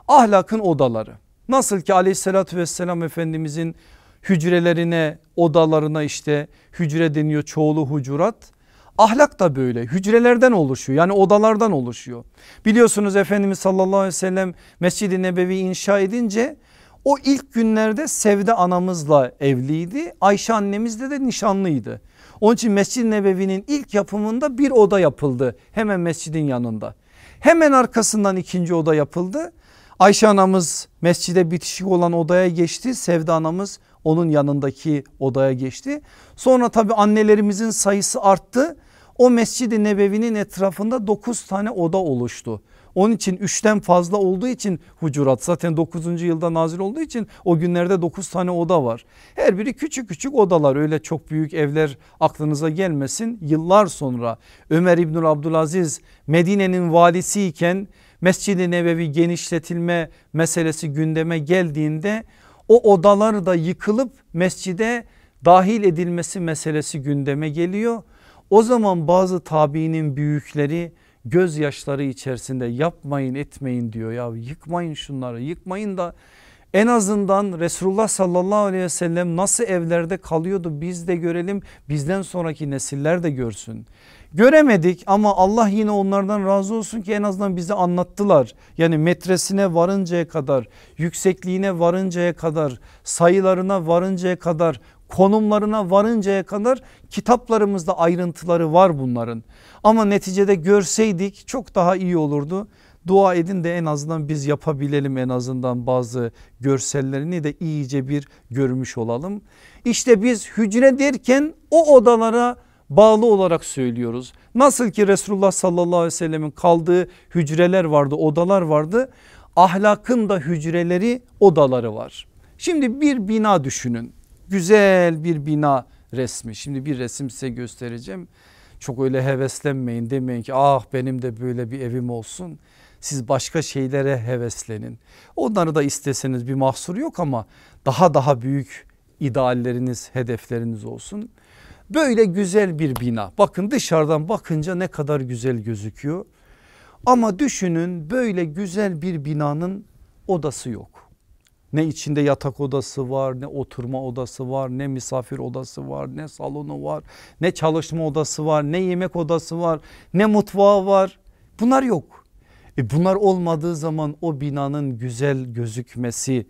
Ahlakın odaları nasıl ki aleyhissalatü vesselam Efendimizin hücrelerine odalarına işte hücre deniyor çoğulu hucurat Ahlak da böyle hücrelerden oluşuyor yani odalardan oluşuyor. Biliyorsunuz Efendimiz sallallahu aleyhi ve sellem Mescid-i Nebevi inşa edince o ilk günlerde Sevde anamızla evliydi. Ayşe annemizle de nişanlıydı. Onun için Mescid-i Nebevi'nin ilk yapımında bir oda yapıldı hemen mescidin yanında. Hemen arkasından ikinci oda yapıldı. Ayşe anamız mescide bitişik olan odaya geçti. Sevda anamız onun yanındaki odaya geçti. Sonra tabii annelerimizin sayısı arttı o Mescid-i Nebevi'nin etrafında 9 tane oda oluştu. Onun için 3'ten fazla olduğu için hucurat zaten 9. yılda nazil olduğu için o günlerde 9 tane oda var. Her biri küçük küçük odalar öyle çok büyük evler aklınıza gelmesin. Yıllar sonra Ömer İbnül Abdülaziz Medine'nin valisi iken Mescid-i Nebevi genişletilme meselesi gündeme geldiğinde o odalar da yıkılıp mescide dahil edilmesi meselesi gündeme geliyor o zaman bazı tabiinin büyükleri gözyaşları içerisinde yapmayın etmeyin diyor ya yıkmayın şunları yıkmayın da en azından Resulullah sallallahu aleyhi ve sellem nasıl evlerde kalıyordu biz de görelim bizden sonraki nesiller de görsün. Göremedik ama Allah yine onlardan razı olsun ki en azından bize anlattılar. Yani metresine varıncaya kadar, yüksekliğine varıncaya kadar, sayılarına varıncaya kadar konumlarına varıncaya kadar kitaplarımızda ayrıntıları var bunların. Ama neticede görseydik çok daha iyi olurdu. Dua edin de en azından biz yapabilelim en azından bazı görsellerini de iyice bir görmüş olalım. İşte biz hücre derken o odalara bağlı olarak söylüyoruz. Nasıl ki Resulullah sallallahu aleyhi ve sellemin kaldığı hücreler vardı odalar vardı. Ahlakın da hücreleri odaları var. Şimdi bir bina düşünün güzel bir bina resmi. Şimdi bir resim size göstereceğim. Çok öyle heveslenmeyin demeyin ki ah benim de böyle bir evim olsun. Siz başka şeylere heveslenin. Onları da isteseniz bir mahsur yok ama daha daha büyük idealleriniz, hedefleriniz olsun. Böyle güzel bir bina. Bakın dışarıdan bakınca ne kadar güzel gözüküyor. Ama düşünün böyle güzel bir binanın odası yok. Ne içinde yatak odası var, ne oturma odası var, ne misafir odası var, ne salonu var, ne çalışma odası var, ne yemek odası var, ne mutfağı var. Bunlar yok. E bunlar olmadığı zaman o binanın güzel gözükmesi,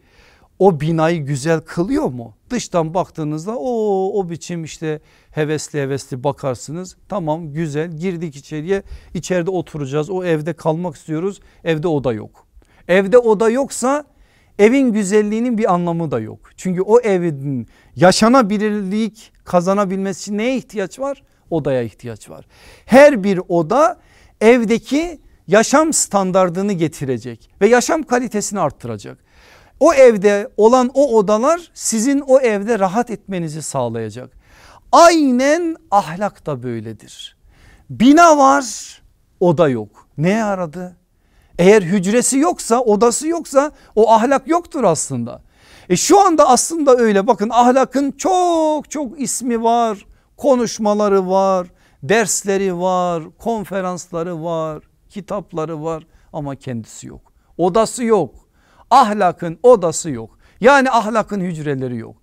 o binayı güzel kılıyor mu? Dıştan baktığınızda o o biçim işte hevesli hevesli bakarsınız. Tamam güzel girdik içeriye içeride oturacağız o evde kalmak istiyoruz evde oda yok. Evde oda yoksa evin güzelliğinin bir anlamı da yok. Çünkü o evin yaşanabilirlik kazanabilmesi için neye ihtiyaç var? Odaya ihtiyaç var. Her bir oda evdeki yaşam standardını getirecek ve yaşam kalitesini arttıracak. O evde olan o odalar sizin o evde rahat etmenizi sağlayacak. Aynen ahlak da böyledir. Bina var oda yok. Neye aradı? Eğer hücresi yoksa odası yoksa o ahlak yoktur aslında. E şu anda aslında öyle bakın ahlakın çok çok ismi var konuşmaları var dersleri var konferansları var kitapları var ama kendisi yok odası yok ahlakın odası yok yani ahlakın hücreleri yok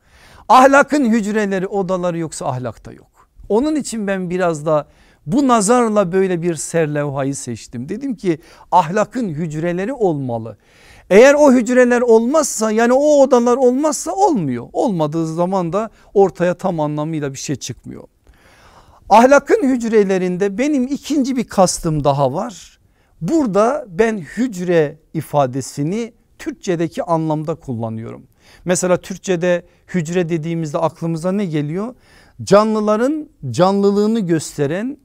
ahlakın hücreleri odaları yoksa ahlakta yok onun için ben biraz da bu nazarla böyle bir serlevhayı seçtim. Dedim ki ahlakın hücreleri olmalı. Eğer o hücreler olmazsa yani o odalar olmazsa olmuyor. Olmadığı zaman da ortaya tam anlamıyla bir şey çıkmıyor. Ahlakın hücrelerinde benim ikinci bir kastım daha var. Burada ben hücre ifadesini Türkçedeki anlamda kullanıyorum. Mesela Türkçede hücre dediğimizde aklımıza ne geliyor? Canlıların canlılığını gösteren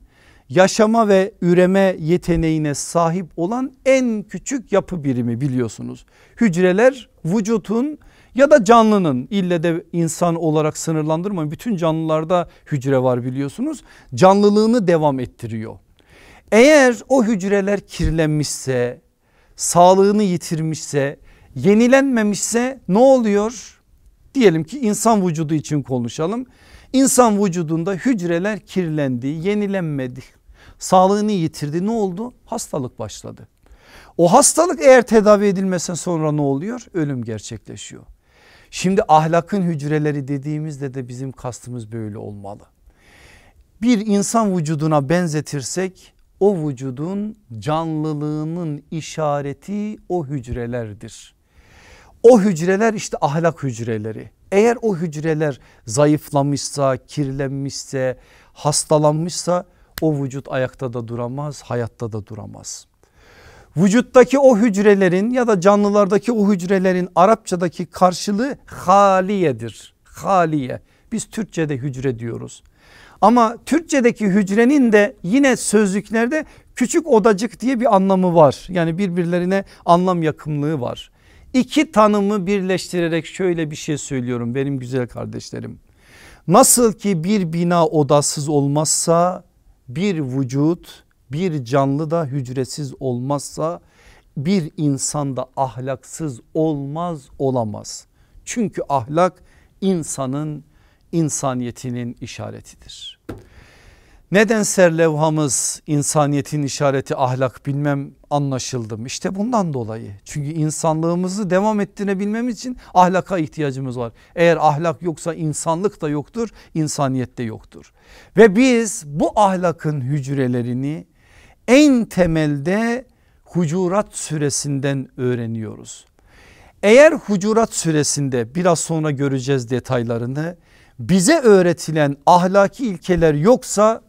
yaşama ve üreme yeteneğine sahip olan en küçük yapı birimi biliyorsunuz. Hücreler vücutun ya da canlının ille de insan olarak sınırlandırmayın. Bütün canlılarda hücre var biliyorsunuz. Canlılığını devam ettiriyor. Eğer o hücreler kirlenmişse, sağlığını yitirmişse, yenilenmemişse ne oluyor? Diyelim ki insan vücudu için konuşalım. İnsan vücudunda hücreler kirlendi, yenilenmedi. Sağlığını yitirdi. Ne oldu? Hastalık başladı. O hastalık eğer tedavi edilmesen sonra ne oluyor? Ölüm gerçekleşiyor. Şimdi ahlakın hücreleri dediğimizde de bizim kastımız böyle olmalı. Bir insan vücuduna benzetirsek o vücudun canlılığının işareti o hücrelerdir. O hücreler işte ahlak hücreleri. Eğer o hücreler zayıflamışsa, kirlenmişse, hastalanmışsa o vücut ayakta da duramaz, hayatta da duramaz. Vücuttaki o hücrelerin ya da canlılardaki o hücrelerin Arapçadaki karşılığı haliyedir. Haliye. Biz Türkçede hücre diyoruz. Ama Türkçedeki hücrenin de yine sözlüklerde küçük odacık diye bir anlamı var. Yani birbirlerine anlam yakınlığı var iki tanımı birleştirerek şöyle bir şey söylüyorum benim güzel kardeşlerim. Nasıl ki bir bina odasız olmazsa bir vücut bir canlı da hücresiz olmazsa bir insanda ahlaksız olmaz olamaz. Çünkü ahlak insanın insaniyetinin işaretidir. Neden serlevhamız insaniyetin işareti ahlak bilmem anlaşıldım. İşte bundan dolayı. Çünkü insanlığımızı devam ettirebilmemiz için ahlaka ihtiyacımız var. Eğer ahlak yoksa insanlık da yoktur, insaniyet de yoktur. Ve biz bu ahlakın hücrelerini en temelde Hucurat suresinden öğreniyoruz. Eğer Hucurat suresinde biraz sonra göreceğiz detaylarını bize öğretilen ahlaki ilkeler yoksa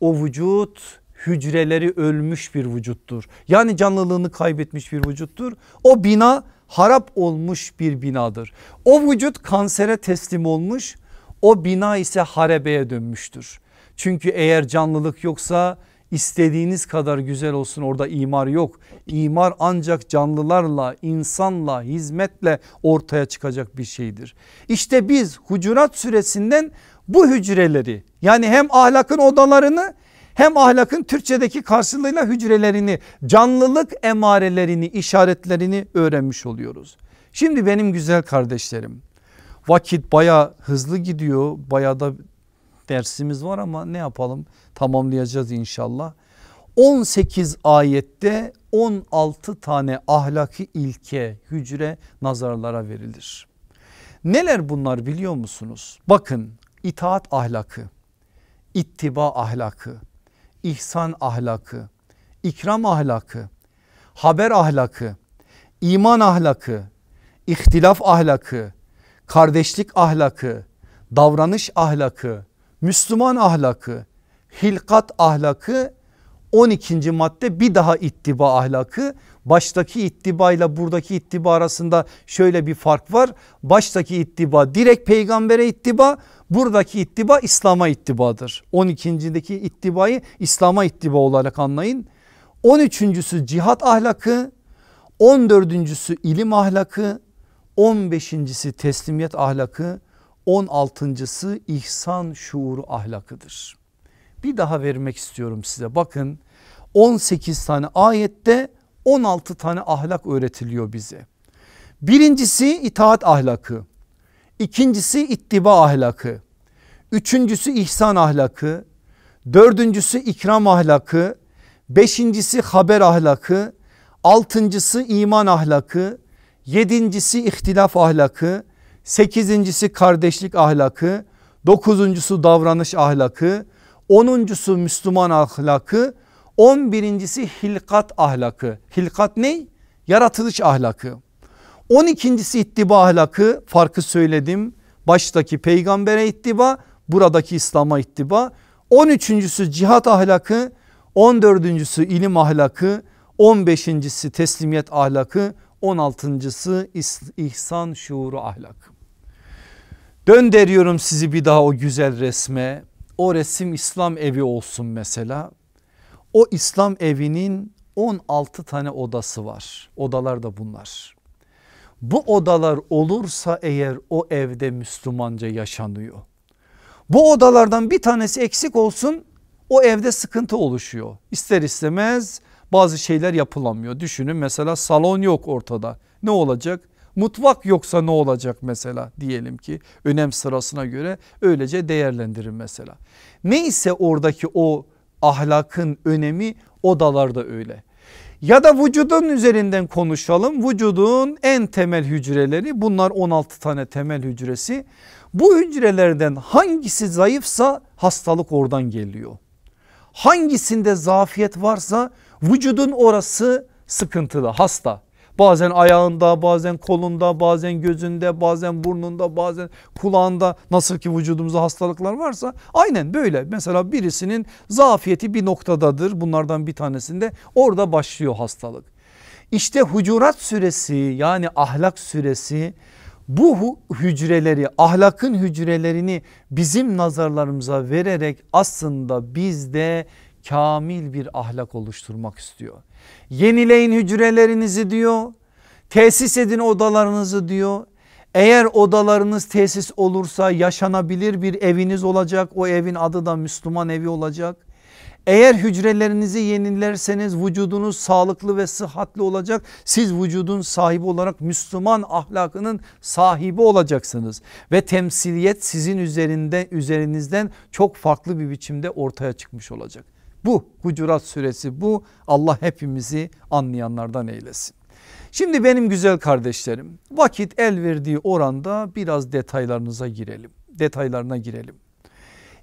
o vücut hücreleri ölmüş bir vücuttur. Yani canlılığını kaybetmiş bir vücuttur. O bina harap olmuş bir binadır. O vücut kansere teslim olmuş o bina ise harebeye dönmüştür. Çünkü eğer canlılık yoksa istediğiniz kadar güzel olsun orada imar yok. İmar ancak canlılarla, insanla, hizmetle ortaya çıkacak bir şeydir. İşte biz Hucurat suresinden bu hücreleri yani hem ahlakın odalarını hem ahlakın Türkçedeki karşılığıyla hücrelerini canlılık emarelerini işaretlerini öğrenmiş oluyoruz. Şimdi benim güzel kardeşlerim vakit baya hızlı gidiyor baya da dersimiz var ama ne yapalım tamamlayacağız inşallah. 18 ayette 16 tane ahlaki ilke hücre nazarlara verilir. Neler bunlar biliyor musunuz? Bakın itaat ahlakı, ittiba ahlakı, ihsan ahlakı, ikram ahlakı, haber ahlakı, iman ahlakı, ihtilaf ahlakı, kardeşlik ahlakı, davranış ahlakı, Müslüman ahlakı, hilkat ahlakı 12. madde bir daha ittiba ahlakı. Baştaki ittiba ile buradaki ittiba arasında şöyle bir fark var. Baştaki ittiba direkt peygambere ittiba Buradaki ittiba İslam'a ittibadır. 12.deki ittibayı İslam'a ittiba olarak anlayın. 13.sü cihat ahlakı, 14.sü ilim ahlakı, 15.si teslimiyet ahlakı, 16.sı ihsan şuuru ahlakıdır. Bir daha vermek istiyorum size bakın 18 tane ayette 16 tane ahlak öğretiliyor bize. Birincisi itaat ahlakı. İkincisi ittiba ahlakı. Üçüncüsü ihsan ahlakı. Dördüncüsü ikram ahlakı. Beşincisi haber ahlakı. Altıncısı iman ahlakı. Yedincisi ihtilaf ahlakı. Sekizincisi kardeşlik ahlakı. Dokuzuncusu davranış ahlakı. Onuncusu Müslüman ahlakı. On birincisi hilkat ahlakı. Hilkat ne? Yaratılış ahlakı. 12.si ittiba ahlakı farkı söyledim. Baştaki peygambere ittiba buradaki İslam'a ittiba. 13.sü cihat ahlakı 14.sü ilim ahlakı 15.si teslimiyet ahlakı 16.sı ihsan şuuru ahlakı. Döndürüyorum sizi bir daha o güzel resme. O resim İslam evi olsun mesela. O İslam evinin 16 tane odası var. Odalar da bunlar. Bu odalar olursa eğer o evde Müslümanca yaşanıyor. Bu odalardan bir tanesi eksik olsun o evde sıkıntı oluşuyor. İster istemez bazı şeyler yapılamıyor. Düşünün mesela salon yok ortada. Ne olacak? Mutfak yoksa ne olacak mesela diyelim ki önem sırasına göre öylece değerlendirin mesela. Neyse oradaki o ahlakın önemi odalarda öyle. Ya da vücudun üzerinden konuşalım. Vücudun en temel hücreleri bunlar 16 tane temel hücresi. Bu hücrelerden hangisi zayıfsa hastalık oradan geliyor. Hangisinde zafiyet varsa vücudun orası sıkıntılı hasta. Bazen ayağında, bazen kolunda, bazen gözünde, bazen burnunda, bazen kulağında nasıl ki vücudumuzda hastalıklar varsa aynen böyle. Mesela birisinin zafiyeti bir noktadadır bunlardan bir tanesinde orada başlıyor hastalık. İşte hucurat süresi yani ahlak süresi bu hücreleri ahlakın hücrelerini bizim nazarlarımıza vererek aslında bizde kamil bir ahlak oluşturmak istiyor. Yenileyin hücrelerinizi diyor. Tesis edin odalarınızı diyor. Eğer odalarınız tesis olursa yaşanabilir bir eviniz olacak. O evin adı da Müslüman evi olacak. Eğer hücrelerinizi yenilerseniz vücudunuz sağlıklı ve sıhhatli olacak. Siz vücudun sahibi olarak Müslüman ahlakının sahibi olacaksınız. Ve temsiliyet sizin üzerinde üzerinizden çok farklı bir biçimde ortaya çıkmış olacak bu Hucurat suresi bu Allah hepimizi anlayanlardan eylesin. Şimdi benim güzel kardeşlerim vakit el verdiği oranda biraz detaylarınıza girelim. Detaylarına girelim.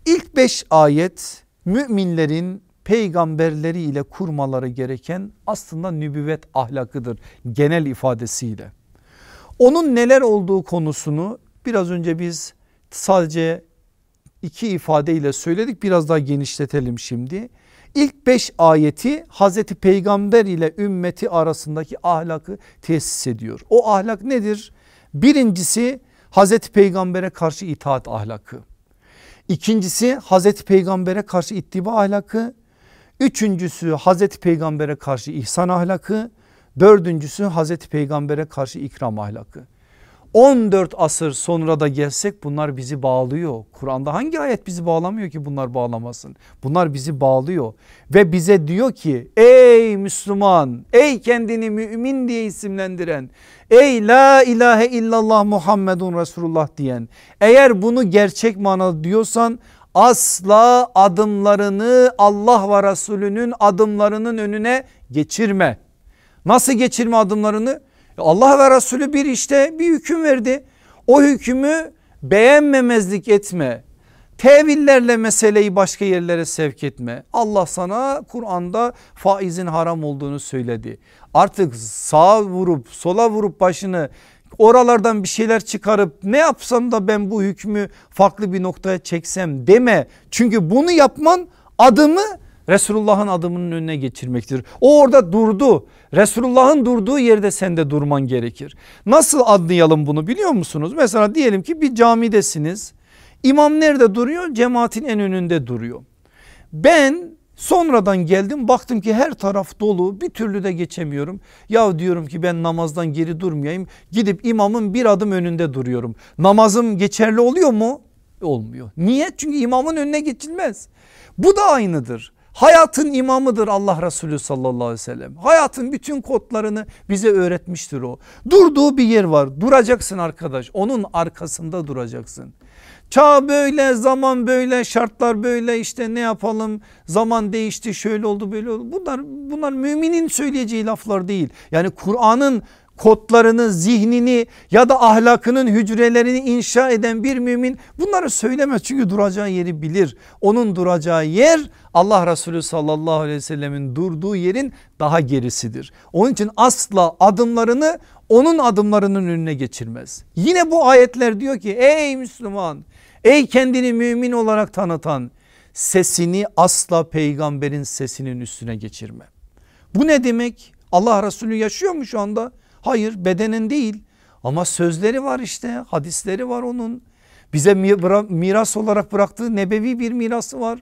İlk beş ayet müminlerin peygamberleri ile kurmaları gereken aslında nübüvvet ahlakıdır genel ifadesiyle. Onun neler olduğu konusunu biraz önce biz sadece iki ifadeyle söyledik biraz daha genişletelim şimdi. İlk beş ayeti Hazreti Peygamber ile ümmeti arasındaki ahlakı tesis ediyor. O ahlak nedir? Birincisi Hazreti Peygamber'e karşı itaat ahlakı. İkincisi Hazreti Peygamber'e karşı ittiba ahlakı. Üçüncüsü Hazreti Peygamber'e karşı ihsan ahlakı. Dördüncüsü Hazreti Peygamber'e karşı ikram ahlakı. 14 asır sonra da gelsek bunlar bizi bağlıyor. Kur'an'da hangi ayet bizi bağlamıyor ki bunlar bağlamasın? Bunlar bizi bağlıyor ve bize diyor ki ey Müslüman, ey kendini mümin diye isimlendiren, ey la ilahe illallah Muhammedun Resulullah diyen. Eğer bunu gerçek manada diyorsan asla adımlarını Allah ve Resulünün adımlarının önüne geçirme. Nasıl geçirme adımlarını? Allah ve Resulü bir işte bir hüküm verdi. O hükmü beğenmemezlik etme. Tevillerle meseleyi başka yerlere sevk etme. Allah sana Kur'an'da faizin haram olduğunu söyledi. Artık sağa vurup sola vurup başını oralardan bir şeyler çıkarıp ne yapsam da ben bu hükmü farklı bir noktaya çeksem deme. Çünkü bunu yapman adımı Resulullah'ın adımının önüne geçirmektir. O orada durdu. Resulullah'ın durduğu yerde sen de durman gerekir. Nasıl adlayalım bunu biliyor musunuz? Mesela diyelim ki bir camidesiniz. İmam nerede duruyor? Cemaatin en önünde duruyor. Ben sonradan geldim baktım ki her taraf dolu bir türlü de geçemiyorum. Ya diyorum ki ben namazdan geri durmayayım gidip imamın bir adım önünde duruyorum. Namazım geçerli oluyor mu? Olmuyor. Niye? Çünkü imamın önüne geçilmez. Bu da aynıdır. Hayatın imamıdır Allah Resulü sallallahu aleyhi ve sellem. Hayatın bütün kodlarını bize öğretmiştir o. Durduğu bir yer var. Duracaksın arkadaş. Onun arkasında duracaksın. Çağ böyle, zaman böyle, şartlar böyle işte ne yapalım? Zaman değişti, şöyle oldu, böyle oldu. Bunlar bunlar müminin söyleyeceği laflar değil. Yani Kur'an'ın kodlarını, zihnini ya da ahlakının hücrelerini inşa eden bir mümin bunları söylemez. Çünkü duracağı yeri bilir. Onun duracağı yer Allah Resulü sallallahu aleyhi ve sellemin durduğu yerin daha gerisidir. Onun için asla adımlarını onun adımlarının önüne geçirmez. Yine bu ayetler diyor ki ey Müslüman ey kendini mümin olarak tanıtan sesini asla peygamberin sesinin üstüne geçirme. Bu ne demek? Allah Resulü yaşıyor mu şu anda? Hayır bedenin değil ama sözleri var işte hadisleri var onun. Bize miras olarak bıraktığı nebevi bir mirası var.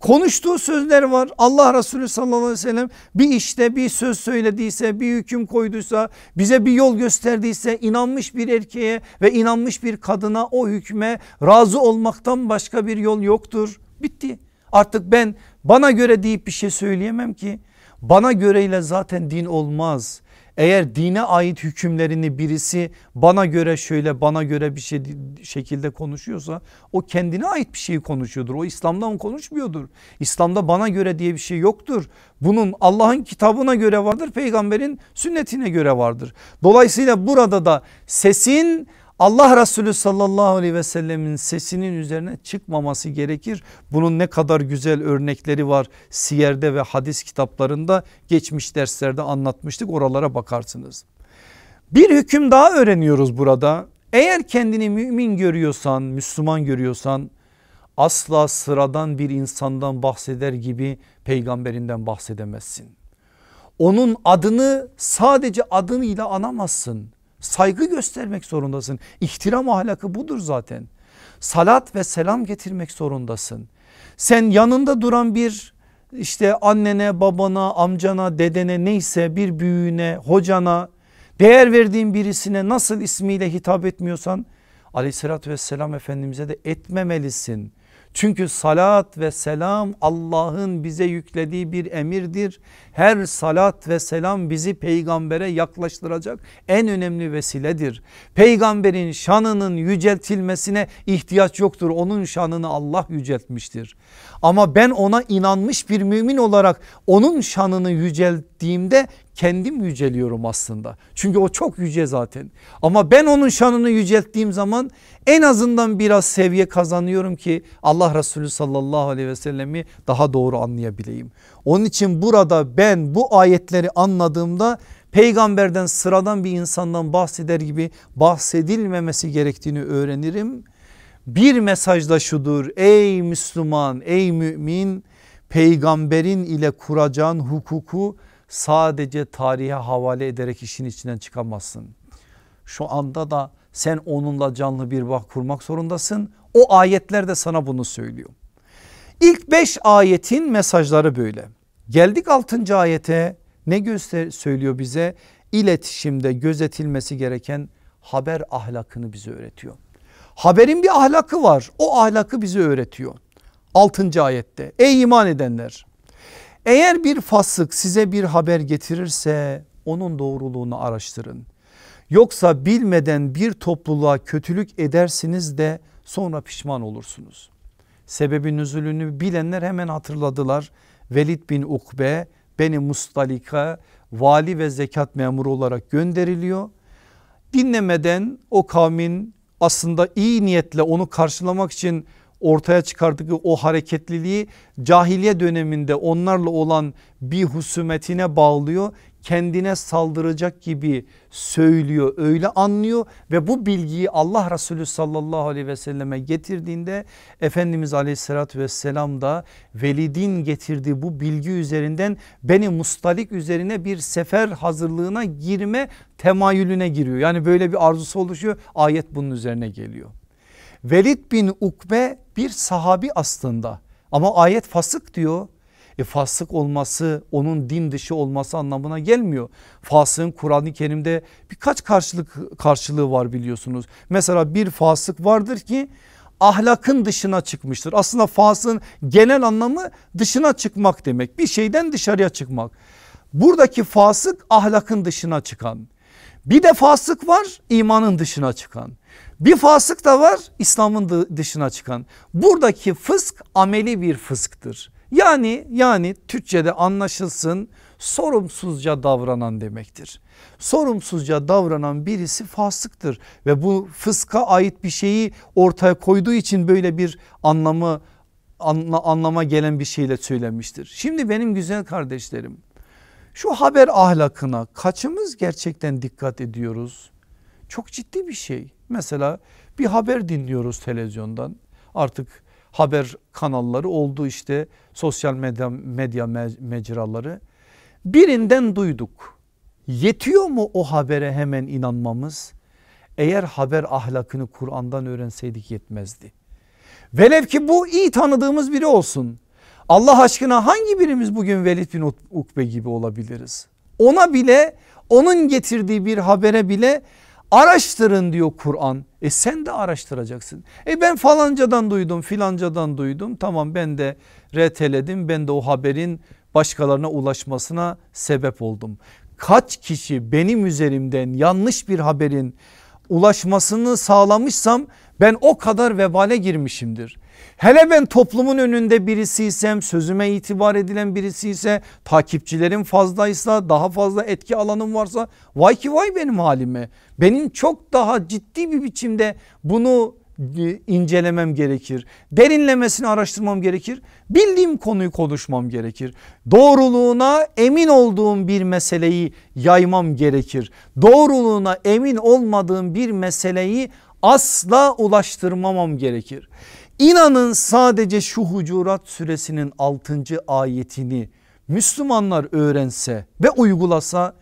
Konuştuğu sözler var. Allah Resulü sallallahu aleyhi ve sellem bir işte bir söz söylediyse, bir hüküm koyduysa, bize bir yol gösterdiyse inanmış bir erkeğe ve inanmış bir kadına o hükme razı olmaktan başka bir yol yoktur. Bitti. Artık ben bana göre deyip bir şey söyleyemem ki. Bana göreyle zaten din olmaz. Eğer dine ait hükümlerini birisi bana göre şöyle bana göre bir şey, şekilde konuşuyorsa o kendine ait bir şeyi konuşuyordur. O İslam'dan konuşmuyordur. İslam'da bana göre diye bir şey yoktur. Bunun Allah'ın kitabına göre vardır peygamberin sünnetine göre vardır. Dolayısıyla burada da sesin Allah Resulü sallallahu aleyhi ve sellemin sesinin üzerine çıkmaması gerekir. Bunun ne kadar güzel örnekleri var siyerde ve hadis kitaplarında geçmiş derslerde anlatmıştık oralara bakarsınız. Bir hüküm daha öğreniyoruz burada. Eğer kendini mümin görüyorsan, Müslüman görüyorsan asla sıradan bir insandan bahseder gibi peygamberinden bahsedemezsin. Onun adını sadece adıyla anamazsın. Saygı göstermek zorundasın. İhtiram ahlakı budur zaten. Salat ve selam getirmek zorundasın. Sen yanında duran bir işte annene, babana, amcana, dedene neyse bir büyüğüne, hocana, değer verdiğin birisine nasıl ismiyle hitap etmiyorsan aleyhissalatü vesselam efendimize de etmemelisin. Çünkü salat ve selam Allah'ın bize yüklediği bir emirdir. Her salat ve selam bizi peygambere yaklaştıracak en önemli vesiledir. Peygamberin şanının yüceltilmesine ihtiyaç yoktur. Onun şanını Allah yüceltmiştir. Ama ben ona inanmış bir mümin olarak onun şanını yücelttiğimde kendim yüceliyorum aslında. Çünkü o çok yüce zaten. Ama ben onun şanını yücelttiğim zaman en azından biraz seviye kazanıyorum ki Allah Resulü sallallahu aleyhi ve sellemi daha doğru anlayabileyim. Onun için burada ben bu ayetleri anladığımda peygamberden sıradan bir insandan bahseder gibi bahsedilmemesi gerektiğini öğrenirim. Bir mesaj da şudur ey Müslüman ey mümin peygamberin ile kuracağın hukuku sadece tarihe havale ederek işin içinden çıkamazsın. Şu anda da sen onunla canlı bir bağ kurmak zorundasın. O ayetler de sana bunu söylüyor. İlk beş ayetin mesajları böyle. Geldik altıncı ayete ne göster söylüyor bize? İletişimde gözetilmesi gereken haber ahlakını bize öğretiyor. Haberin bir ahlakı var o ahlakı bize öğretiyor. Altıncı ayette ey iman edenler eğer bir fasık size bir haber getirirse onun doğruluğunu araştırın. Yoksa bilmeden bir topluluğa kötülük edersiniz de sonra pişman olursunuz. Sebebin üzülünü bilenler hemen hatırladılar. Velid bin Ukbe Beni Mustalik'a vali ve zekat memuru olarak gönderiliyor. Dinlemeden o kavmin aslında iyi niyetle onu karşılamak için ortaya çıkardığı o hareketliliği cahiliye döneminde onlarla olan bir husumetine bağlıyor. Kendine saldıracak gibi söylüyor öyle anlıyor ve bu bilgiyi Allah Resulü sallallahu aleyhi ve selleme getirdiğinde Efendimiz aleyhissalatü vesselam da Velid'in getirdiği bu bilgi üzerinden beni mustalik üzerine bir sefer hazırlığına girme temayülüne giriyor. Yani böyle bir arzusu oluşuyor ayet bunun üzerine geliyor. Velid bin Ukbe bir sahabi aslında ama ayet fasık diyor. E fasık olması onun din dışı olması anlamına gelmiyor. Fasığın Kur'an-ı Kerim'de birkaç karşılık karşılığı var biliyorsunuz. Mesela bir fasık vardır ki ahlakın dışına çıkmıştır. Aslında fasığın genel anlamı dışına çıkmak demek. Bir şeyden dışarıya çıkmak. Buradaki fasık ahlakın dışına çıkan. Bir de fasık var imanın dışına çıkan. Bir fasık da var İslam'ın dışına çıkan. Buradaki fısk ameli bir fısktır. Yani yani Türkçe'de anlaşılsın sorumsuzca davranan demektir. Sorumsuzca davranan birisi fasıktır ve bu fıska ait bir şeyi ortaya koyduğu için böyle bir anlamı anla, anlama gelen bir şeyle söylenmiştir. Şimdi benim güzel kardeşlerim şu haber ahlakına kaçımız gerçekten dikkat ediyoruz? Çok ciddi bir şey. Mesela bir haber dinliyoruz televizyondan. Artık haber kanalları oldu işte sosyal medya, medya mecraları. Birinden duyduk. Yetiyor mu o habere hemen inanmamız? Eğer haber ahlakını Kur'an'dan öğrenseydik yetmezdi. Velev ki bu iyi tanıdığımız biri olsun. Allah aşkına hangi birimiz bugün Velid bin Ukbe gibi olabiliriz? Ona bile onun getirdiği bir habere bile araştırın diyor Kur'an. E sen de araştıracaksın. E ben falancadan duydum filancadan duydum tamam ben de reteledim ben de o haberin başkalarına ulaşmasına sebep oldum. Kaç kişi benim üzerimden yanlış bir haberin ulaşmasını sağlamışsam ben o kadar vebale girmişimdir. Hele ben toplumun önünde birisiysem sözüme itibar edilen birisiyse, takipçilerim fazlaysa daha fazla etki alanım varsa vay ki vay benim halime. Benim çok daha ciddi bir biçimde bunu e, incelemem gerekir. Derinlemesini araştırmam gerekir. Bildiğim konuyu konuşmam gerekir. Doğruluğuna emin olduğum bir meseleyi yaymam gerekir. Doğruluğuna emin olmadığım bir meseleyi asla ulaştırmamam gerekir. İnanın sadece şu Hucurat suresinin 6. ayetini Müslümanlar öğrense ve uygulasa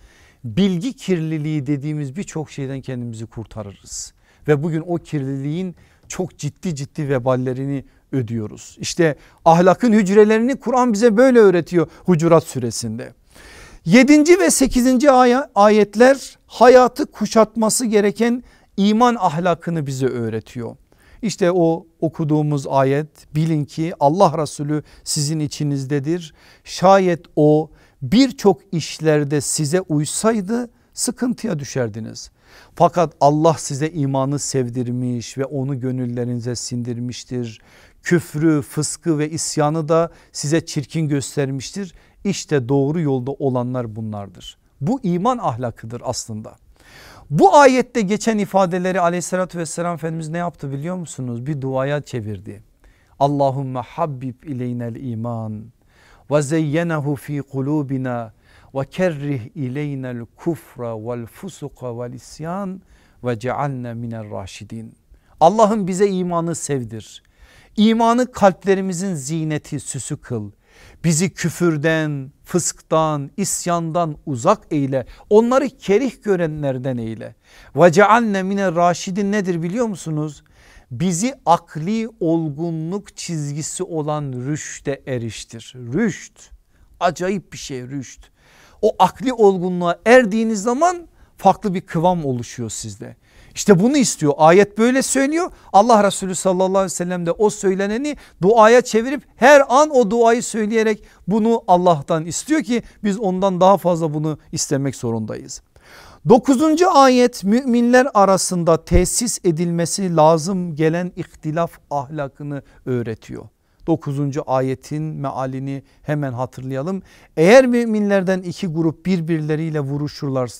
bilgi kirliliği dediğimiz birçok şeyden kendimizi kurtarırız. Ve bugün o kirliliğin çok ciddi ciddi veballerini ödüyoruz. İşte ahlakın hücrelerini Kur'an bize böyle öğretiyor Hucurat suresinde. 7. ve 8. ayetler hayatı kuşatması gereken iman ahlakını bize öğretiyor. İşte o okuduğumuz ayet bilin ki Allah Resulü sizin içinizdedir. Şayet o birçok işlerde size uysaydı sıkıntıya düşerdiniz. Fakat Allah size imanı sevdirmiş ve onu gönüllerinize sindirmiştir. Küfrü, fıskı ve isyanı da size çirkin göstermiştir. İşte doğru yolda olanlar bunlardır. Bu iman ahlakıdır aslında. Bu ayette geçen ifadeleri aleyhissalatü vesselam Efendimiz ne yaptı biliyor musunuz? Bir duaya çevirdi. Allahümme habbib ileynel iman ve zeyyenehu fi kulubina ve kerrih ileynel kufra vel fusuka vel isyan ve cealne minel raşidin. Allah'ım bize imanı sevdir. İmanı kalplerimizin ziyneti süsü kıl. Bizi küfürden, fısktan, isyandan uzak eyle. Onları kerih görenlerden eyle. Ve cealne mine raşidin nedir biliyor musunuz? Bizi akli olgunluk çizgisi olan rüşte eriştir. Rüşt acayip bir şey rüşt. O akli olgunluğa erdiğiniz zaman farklı bir kıvam oluşuyor sizde. İşte bunu istiyor. Ayet böyle söylüyor. Allah Resulü sallallahu aleyhi ve sellem de o söyleneni duaya çevirip her an o duayı söyleyerek bunu Allah'tan istiyor ki biz ondan daha fazla bunu istemek zorundayız. Dokuzuncu ayet müminler arasında tesis edilmesi lazım gelen ihtilaf ahlakını öğretiyor. Dokuzuncu ayetin mealini hemen hatırlayalım. Eğer müminlerden iki grup birbirleriyle vuruşurlar,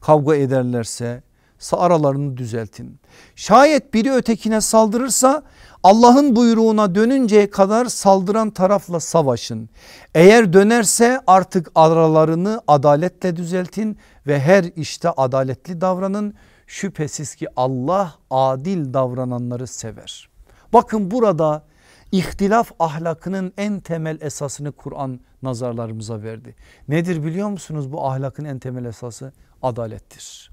kavga ederlerse aralarını düzeltin. Şayet biri ötekine saldırırsa Allah'ın buyruğuna dönünceye kadar saldıran tarafla savaşın. Eğer dönerse artık aralarını adaletle düzeltin ve her işte adaletli davranın. Şüphesiz ki Allah adil davrananları sever. Bakın burada ihtilaf ahlakının en temel esasını Kur'an nazarlarımıza verdi. Nedir biliyor musunuz bu ahlakın en temel esası? Adalettir.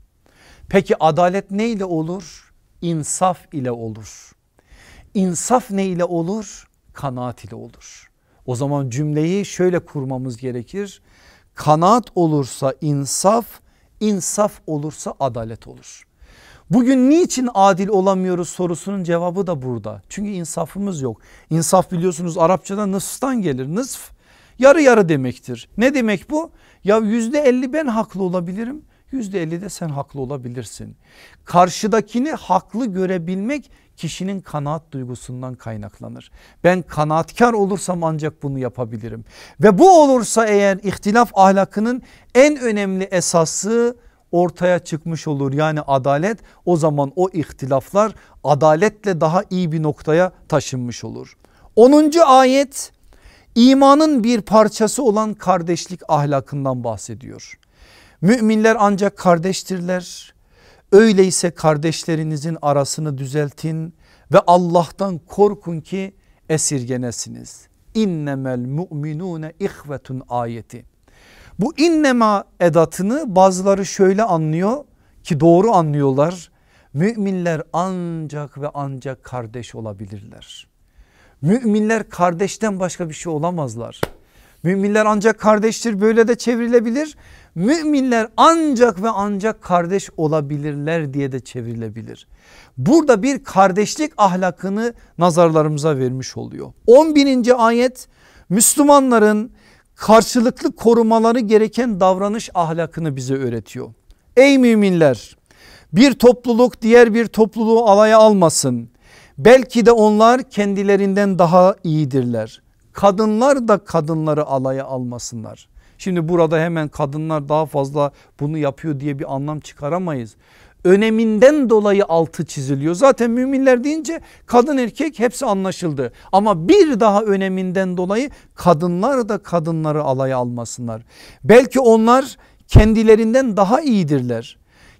Peki adalet ne ile olur? İnsaf ile olur. İnsaf ne ile olur? Kanaat ile olur. O zaman cümleyi şöyle kurmamız gerekir. Kanaat olursa insaf, insaf olursa adalet olur. Bugün niçin adil olamıyoruz sorusunun cevabı da burada. Çünkü insafımız yok. İnsaf biliyorsunuz Arapçada nısftan gelir. Nısf yarı yarı demektir. Ne demek bu? Ya yüzde elli ben haklı olabilirim yüzde de sen haklı olabilirsin. Karşıdakini haklı görebilmek kişinin kanaat duygusundan kaynaklanır. Ben kanaatkar olursam ancak bunu yapabilirim. Ve bu olursa eğer ihtilaf ahlakının en önemli esası ortaya çıkmış olur. Yani adalet o zaman o ihtilaflar adaletle daha iyi bir noktaya taşınmış olur. 10. ayet imanın bir parçası olan kardeşlik ahlakından bahsediyor. Müminler ancak kardeştirler. Öyleyse kardeşlerinizin arasını düzeltin ve Allah'tan korkun ki esirgenesiniz. İnnemel mu'minune ihvetun ayeti. Bu innema edatını bazıları şöyle anlıyor ki doğru anlıyorlar. Müminler ancak ve ancak kardeş olabilirler. Müminler kardeşten başka bir şey olamazlar. Müminler ancak kardeştir böyle de çevrilebilir müminler ancak ve ancak kardeş olabilirler diye de çevrilebilir. Burada bir kardeşlik ahlakını nazarlarımıza vermiş oluyor. 11. ayet Müslümanların karşılıklı korumaları gereken davranış ahlakını bize öğretiyor. Ey müminler bir topluluk diğer bir topluluğu alaya almasın. Belki de onlar kendilerinden daha iyidirler. Kadınlar da kadınları alaya almasınlar. Şimdi burada hemen kadınlar daha fazla bunu yapıyor diye bir anlam çıkaramayız. Öneminden dolayı altı çiziliyor. Zaten müminler deyince kadın erkek hepsi anlaşıldı. Ama bir daha öneminden dolayı kadınlar da kadınları alaya almasınlar. Belki onlar kendilerinden daha iyidirler.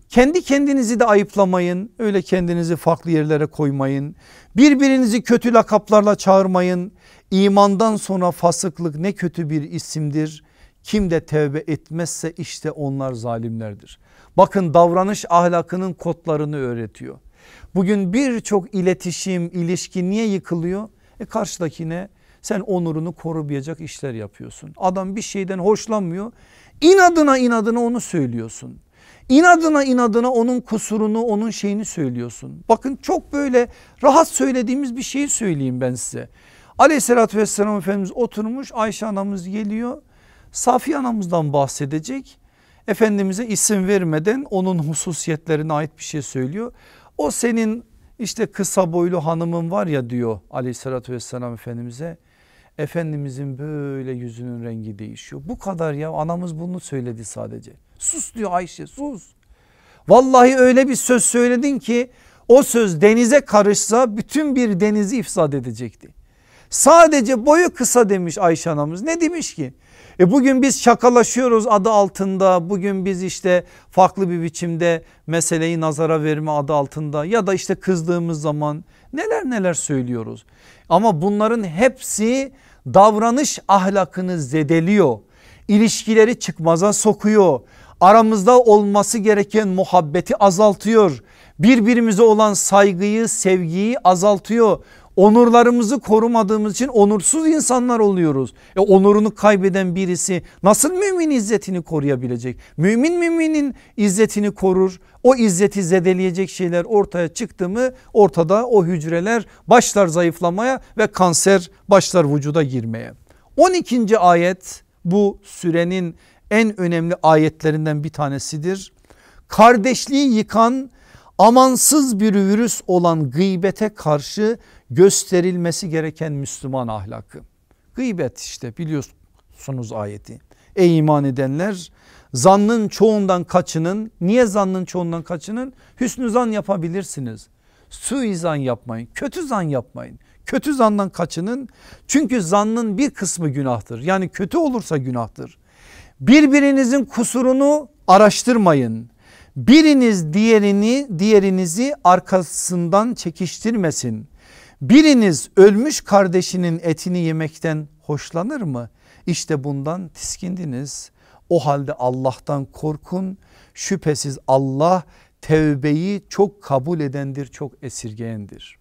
Kendi kendinizi de ayıplamayın. Öyle kendinizi farklı yerlere koymayın. Birbirinizi kötü lakaplarla çağırmayın. İmandan sonra fasıklık ne kötü bir isimdir. Kim de tevbe etmezse işte onlar zalimlerdir. Bakın davranış ahlakının kodlarını öğretiyor. Bugün birçok iletişim, ilişki niye yıkılıyor? E karşıdakine sen onurunu korumayacak işler yapıyorsun. Adam bir şeyden hoşlanmıyor. İnadına inadına onu söylüyorsun. İnadına inadına onun kusurunu onun şeyini söylüyorsun. Bakın çok böyle rahat söylediğimiz bir şeyi söyleyeyim ben size. Aleyhissalatü vesselam Efendimiz oturmuş Ayşe anamız geliyor Safiye anamızdan bahsedecek. Efendimiz'e isim vermeden onun hususiyetlerine ait bir şey söylüyor. O senin işte kısa boylu hanımın var ya diyor aleyhissalatü vesselam Efendimiz'e. Efendimizin böyle yüzünün rengi değişiyor. Bu kadar ya anamız bunu söyledi sadece. Sus diyor Ayşe sus. Vallahi öyle bir söz söyledin ki o söz denize karışsa bütün bir denizi ifsad edecekti. Sadece boyu kısa demiş Ayşe anamız. Ne demiş ki? E bugün biz şakalaşıyoruz adı altında bugün biz işte farklı bir biçimde meseleyi nazara verme adı altında ya da işte kızdığımız zaman neler neler söylüyoruz. Ama bunların hepsi davranış ahlakını zedeliyor. İlişkileri çıkmaza sokuyor. Aramızda olması gereken muhabbeti azaltıyor. Birbirimize olan saygıyı sevgiyi azaltıyor. Onurlarımızı korumadığımız için onursuz insanlar oluyoruz. E onurunu kaybeden birisi nasıl mümin izzetini koruyabilecek? Mümin müminin izzetini korur. O izzeti zedeleyecek şeyler ortaya çıktı mı ortada o hücreler başlar zayıflamaya ve kanser başlar vücuda girmeye. 12. ayet bu sürenin en önemli ayetlerinden bir tanesidir. Kardeşliği yıkan amansız bir virüs olan gıybete karşı gösterilmesi gereken Müslüman ahlakı. Gıybet işte biliyorsunuz ayeti. Ey iman edenler zannın çoğundan kaçının. Niye zannın çoğundan kaçının? Hüsnü zan yapabilirsiniz. Suizan yapmayın, kötü zan yapmayın. Kötü zandan kaçının. Çünkü zannın bir kısmı günahtır. Yani kötü olursa günahtır. Birbirinizin kusurunu araştırmayın. Biriniz diğerini diğerinizi arkasından çekiştirmesin. Biriniz ölmüş kardeşinin etini yemekten hoşlanır mı? İşte bundan tiskindiniz. O halde Allah'tan korkun. Şüphesiz Allah tevbeyi çok kabul edendir, çok esirgeyendir.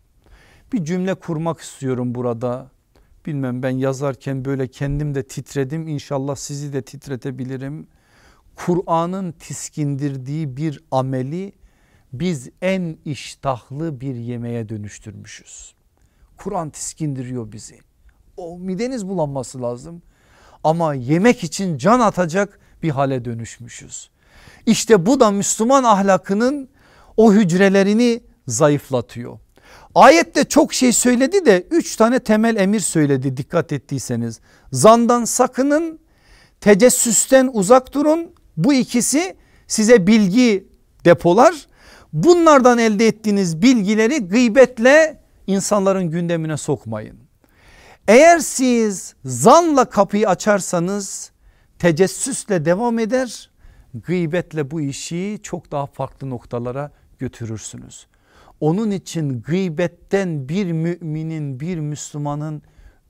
Bir cümle kurmak istiyorum burada. Bilmem ben yazarken böyle kendim de titredim. İnşallah sizi de titretebilirim. Kur'an'ın tiskindirdiği bir ameli biz en iştahlı bir yemeğe dönüştürmüşüz. Kur'an tiskindiriyor bizi. O mideniz bulanması lazım. Ama yemek için can atacak bir hale dönüşmüşüz. İşte bu da Müslüman ahlakının o hücrelerini zayıflatıyor. Ayette çok şey söyledi de üç tane temel emir söyledi dikkat ettiyseniz. Zandan sakının, tecessüsten uzak durun. Bu ikisi size bilgi depolar. Bunlardan elde ettiğiniz bilgileri gıybetle insanların gündemine sokmayın. Eğer siz zanla kapıyı açarsanız tecessüsle devam eder gıybetle bu işi çok daha farklı noktalara götürürsünüz. Onun için gıybetten bir müminin bir Müslümanın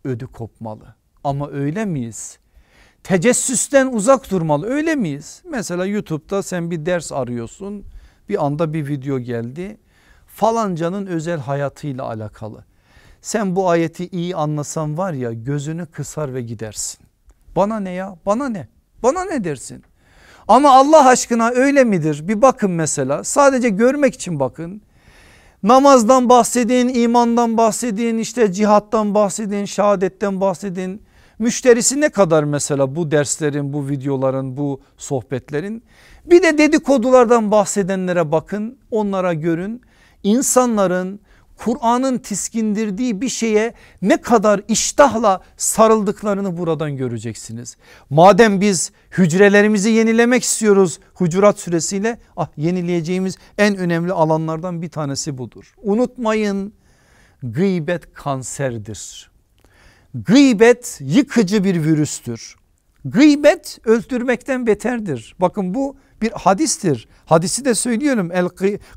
ödü kopmalı. Ama öyle miyiz? Tecessüsten uzak durmalı öyle miyiz? Mesela YouTube'da sen bir ders arıyorsun bir anda bir video geldi falancanın özel hayatıyla alakalı. Sen bu ayeti iyi anlasan var ya gözünü kısar ve gidersin. Bana ne ya bana ne bana ne dersin? Ama Allah aşkına öyle midir? Bir bakın mesela sadece görmek için bakın. Namazdan bahsedin, imandan bahsedin, işte cihattan bahsedin, şehadetten bahsedin. Müşterisi ne kadar mesela bu derslerin, bu videoların, bu sohbetlerin. Bir de dedikodulardan bahsedenlere bakın, onlara görün insanların Kur'an'ın tiskindirdiği bir şeye ne kadar iştahla sarıldıklarını buradan göreceksiniz. Madem biz hücrelerimizi yenilemek istiyoruz Hucurat süresiyle ah yenileyeceğimiz en önemli alanlardan bir tanesi budur. Unutmayın gıybet kanserdir. Gıybet yıkıcı bir virüstür. Gıybet öldürmekten beterdir. Bakın bu bir hadistir. Hadisi de söylüyorum. El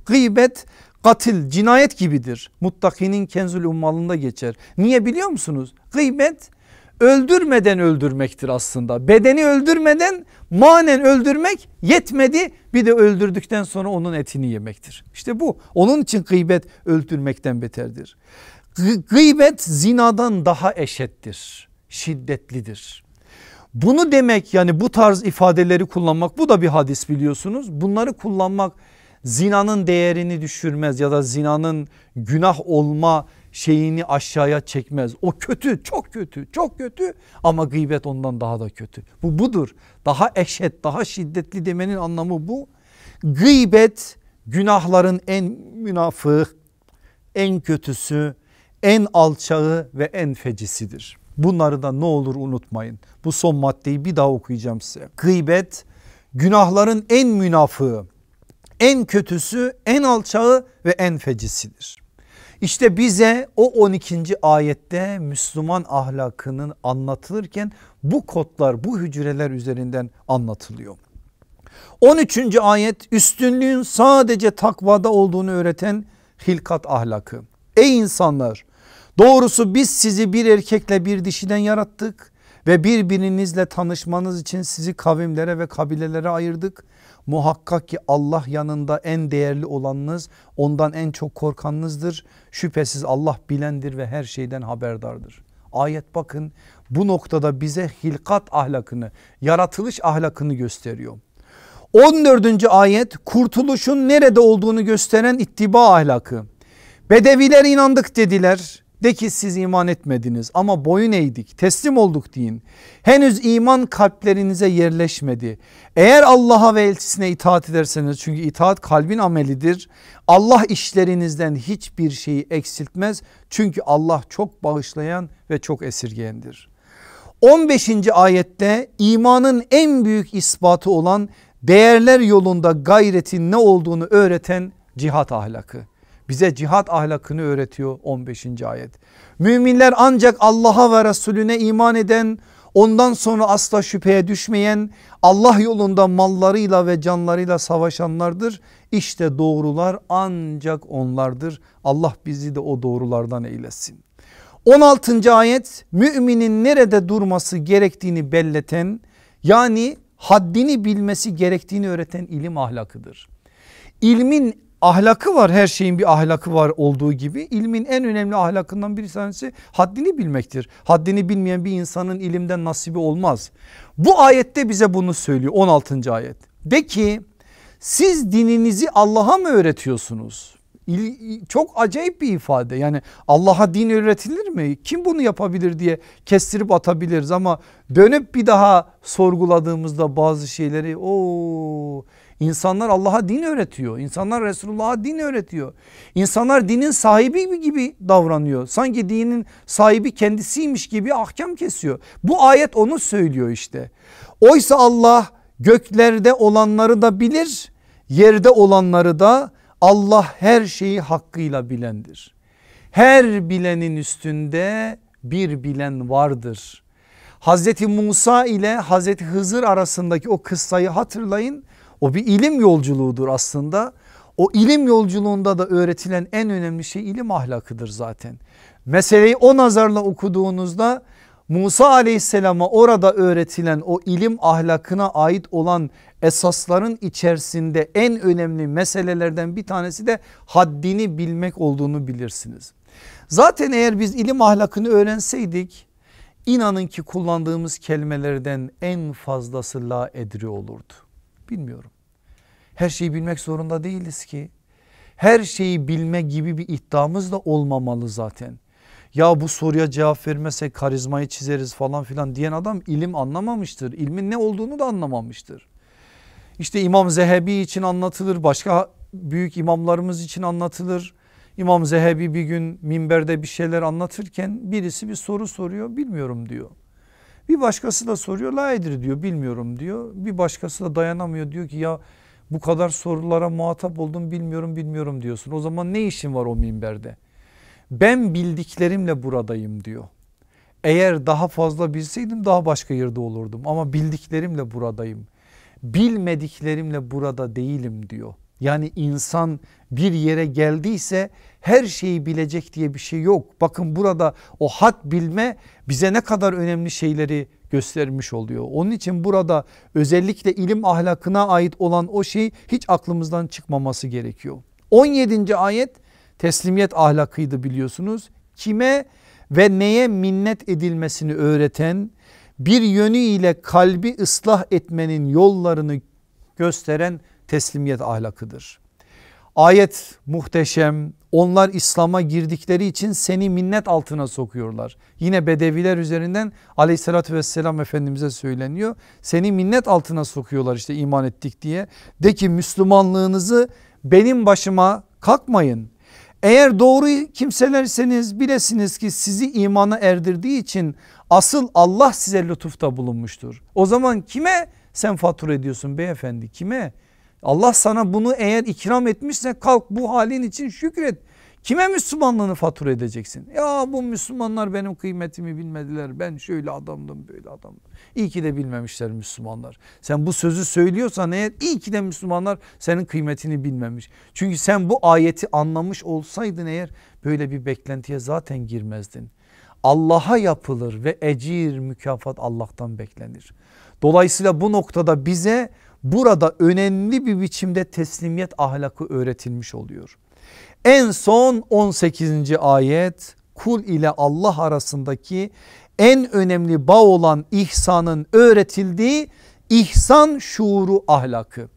gıybet Katil cinayet gibidir. Muttakinin kenzül ummalında geçer. Niye biliyor musunuz? Gıybet öldürmeden öldürmektir aslında. Bedeni öldürmeden manen öldürmek yetmedi bir de öldürdükten sonra onun etini yemektir. İşte bu onun için gıybet öldürmekten beterdir. Gıybet zinadan daha eşittir, şiddetlidir. Bunu demek yani bu tarz ifadeleri kullanmak bu da bir hadis biliyorsunuz. Bunları kullanmak zinanın değerini düşürmez ya da zinanın günah olma şeyini aşağıya çekmez. O kötü çok kötü çok kötü ama gıybet ondan daha da kötü. Bu budur daha eşet daha şiddetli demenin anlamı bu. Gıybet günahların en münafık en kötüsü en alçağı ve en fecisidir. Bunları da ne olur unutmayın. Bu son maddeyi bir daha okuyacağım size. Gıybet günahların en münafığı en kötüsü en alçağı ve en fecisidir. İşte bize o 12. ayette Müslüman ahlakının anlatılırken bu kodlar bu hücreler üzerinden anlatılıyor. 13. ayet üstünlüğün sadece takvada olduğunu öğreten hilkat ahlakı. Ey insanlar doğrusu biz sizi bir erkekle bir dişiden yarattık ve birbirinizle tanışmanız için sizi kavimlere ve kabilelere ayırdık. Muhakkak ki Allah yanında en değerli olanınız ondan en çok korkanınızdır. Şüphesiz Allah bilendir ve her şeyden haberdardır. Ayet bakın bu noktada bize hilkat ahlakını yaratılış ahlakını gösteriyor. 14. ayet kurtuluşun nerede olduğunu gösteren ittiba ahlakı. Bedeviler inandık dediler. De ki siz iman etmediniz ama boyun eğdik teslim olduk deyin. Henüz iman kalplerinize yerleşmedi. Eğer Allah'a ve elçisine itaat ederseniz çünkü itaat kalbin amelidir. Allah işlerinizden hiçbir şeyi eksiltmez. Çünkü Allah çok bağışlayan ve çok esirgeyendir. 15. ayette imanın en büyük ispatı olan değerler yolunda gayretin ne olduğunu öğreten cihat ahlakı. Bize cihat ahlakını öğretiyor 15. ayet. Müminler ancak Allah'a ve Resulüne iman eden ondan sonra asla şüpheye düşmeyen Allah yolunda mallarıyla ve canlarıyla savaşanlardır. İşte doğrular ancak onlardır. Allah bizi de o doğrulardan eylesin. 16. ayet müminin nerede durması gerektiğini belleten yani haddini bilmesi gerektiğini öğreten ilim ahlakıdır. İlmin ahlakı var her şeyin bir ahlakı var olduğu gibi ilmin en önemli ahlakından bir tanesi haddini bilmektir. Haddini bilmeyen bir insanın ilimden nasibi olmaz. Bu ayette bize bunu söylüyor 16. ayet. De ki siz dininizi Allah'a mı öğretiyorsunuz? Çok acayip bir ifade yani Allah'a din öğretilir mi? Kim bunu yapabilir diye kestirip atabiliriz ama dönüp bir daha sorguladığımızda bazı şeyleri o İnsanlar Allah'a din öğretiyor. İnsanlar Resulullah'a din öğretiyor. İnsanlar dinin sahibi gibi davranıyor. Sanki dinin sahibi kendisiymiş gibi ahkam kesiyor. Bu ayet onu söylüyor işte. Oysa Allah göklerde olanları da bilir, yerde olanları da Allah her şeyi hakkıyla bilendir. Her bilenin üstünde bir bilen vardır. Hazreti Musa ile Hazreti Hızır arasındaki o kıssayı hatırlayın. O bir ilim yolculuğudur aslında. O ilim yolculuğunda da öğretilen en önemli şey ilim ahlakıdır zaten. Meseleyi o nazarla okuduğunuzda Musa aleyhisselama orada öğretilen o ilim ahlakına ait olan esasların içerisinde en önemli meselelerden bir tanesi de haddini bilmek olduğunu bilirsiniz. Zaten eğer biz ilim ahlakını öğrenseydik inanın ki kullandığımız kelimelerden en fazlası la edri olurdu. Bilmiyorum. Her şeyi bilmek zorunda değiliz ki. Her şeyi bilme gibi bir iddiamız da olmamalı zaten. Ya bu soruya cevap vermezsek karizmayı çizeriz falan filan diyen adam ilim anlamamıştır. İlmin ne olduğunu da anlamamıştır. İşte İmam Zehebi için anlatılır, başka büyük imamlarımız için anlatılır. İmam Zehebi bir gün minberde bir şeyler anlatırken birisi bir soru soruyor bilmiyorum diyor. Bir başkası da soruyor laidir diyor bilmiyorum diyor. Bir başkası da dayanamıyor diyor ki ya bu kadar sorulara muhatap oldum bilmiyorum bilmiyorum diyorsun. O zaman ne işin var o minberde? Ben bildiklerimle buradayım diyor. Eğer daha fazla bilseydim daha başka yerde olurdum ama bildiklerimle buradayım. Bilmediklerimle burada değilim diyor. Yani insan bir yere geldiyse her şeyi bilecek diye bir şey yok. Bakın burada o hat bilme bize ne kadar önemli şeyleri göstermiş oluyor. Onun için burada özellikle ilim ahlakına ait olan o şey hiç aklımızdan çıkmaması gerekiyor. 17. ayet teslimiyet ahlakıydı biliyorsunuz. Kime ve neye minnet edilmesini öğreten bir yönüyle kalbi ıslah etmenin yollarını gösteren teslimiyet ahlakıdır. Ayet muhteşem, onlar İslam'a girdikleri için seni minnet altına sokuyorlar. Yine bedeviler üzerinden aleyhissalatü vesselam efendimize söyleniyor. Seni minnet altına sokuyorlar işte iman ettik diye. De ki Müslümanlığınızı benim başıma kalkmayın. Eğer doğru kimselerseniz bilesiniz ki sizi imana erdirdiği için asıl Allah size lütufta bulunmuştur. O zaman kime sen fatura ediyorsun beyefendi kime? Allah sana bunu eğer ikram etmişse kalk bu halin için şükret. Kime Müslümanlığını fatura edeceksin? Ya bu Müslümanlar benim kıymetimi bilmediler. Ben şöyle adamdım böyle adamdım. İyi ki de bilmemişler Müslümanlar. Sen bu sözü söylüyorsan eğer iyi ki de Müslümanlar senin kıymetini bilmemiş. Çünkü sen bu ayeti anlamış olsaydın eğer böyle bir beklentiye zaten girmezdin. Allah'a yapılır ve ecir mükafat Allah'tan beklenir. Dolayısıyla bu noktada bize burada önemli bir biçimde teslimiyet ahlakı öğretilmiş oluyor. En son 18. ayet kul ile Allah arasındaki en önemli bağ olan ihsanın öğretildiği ihsan şuuru ahlakı.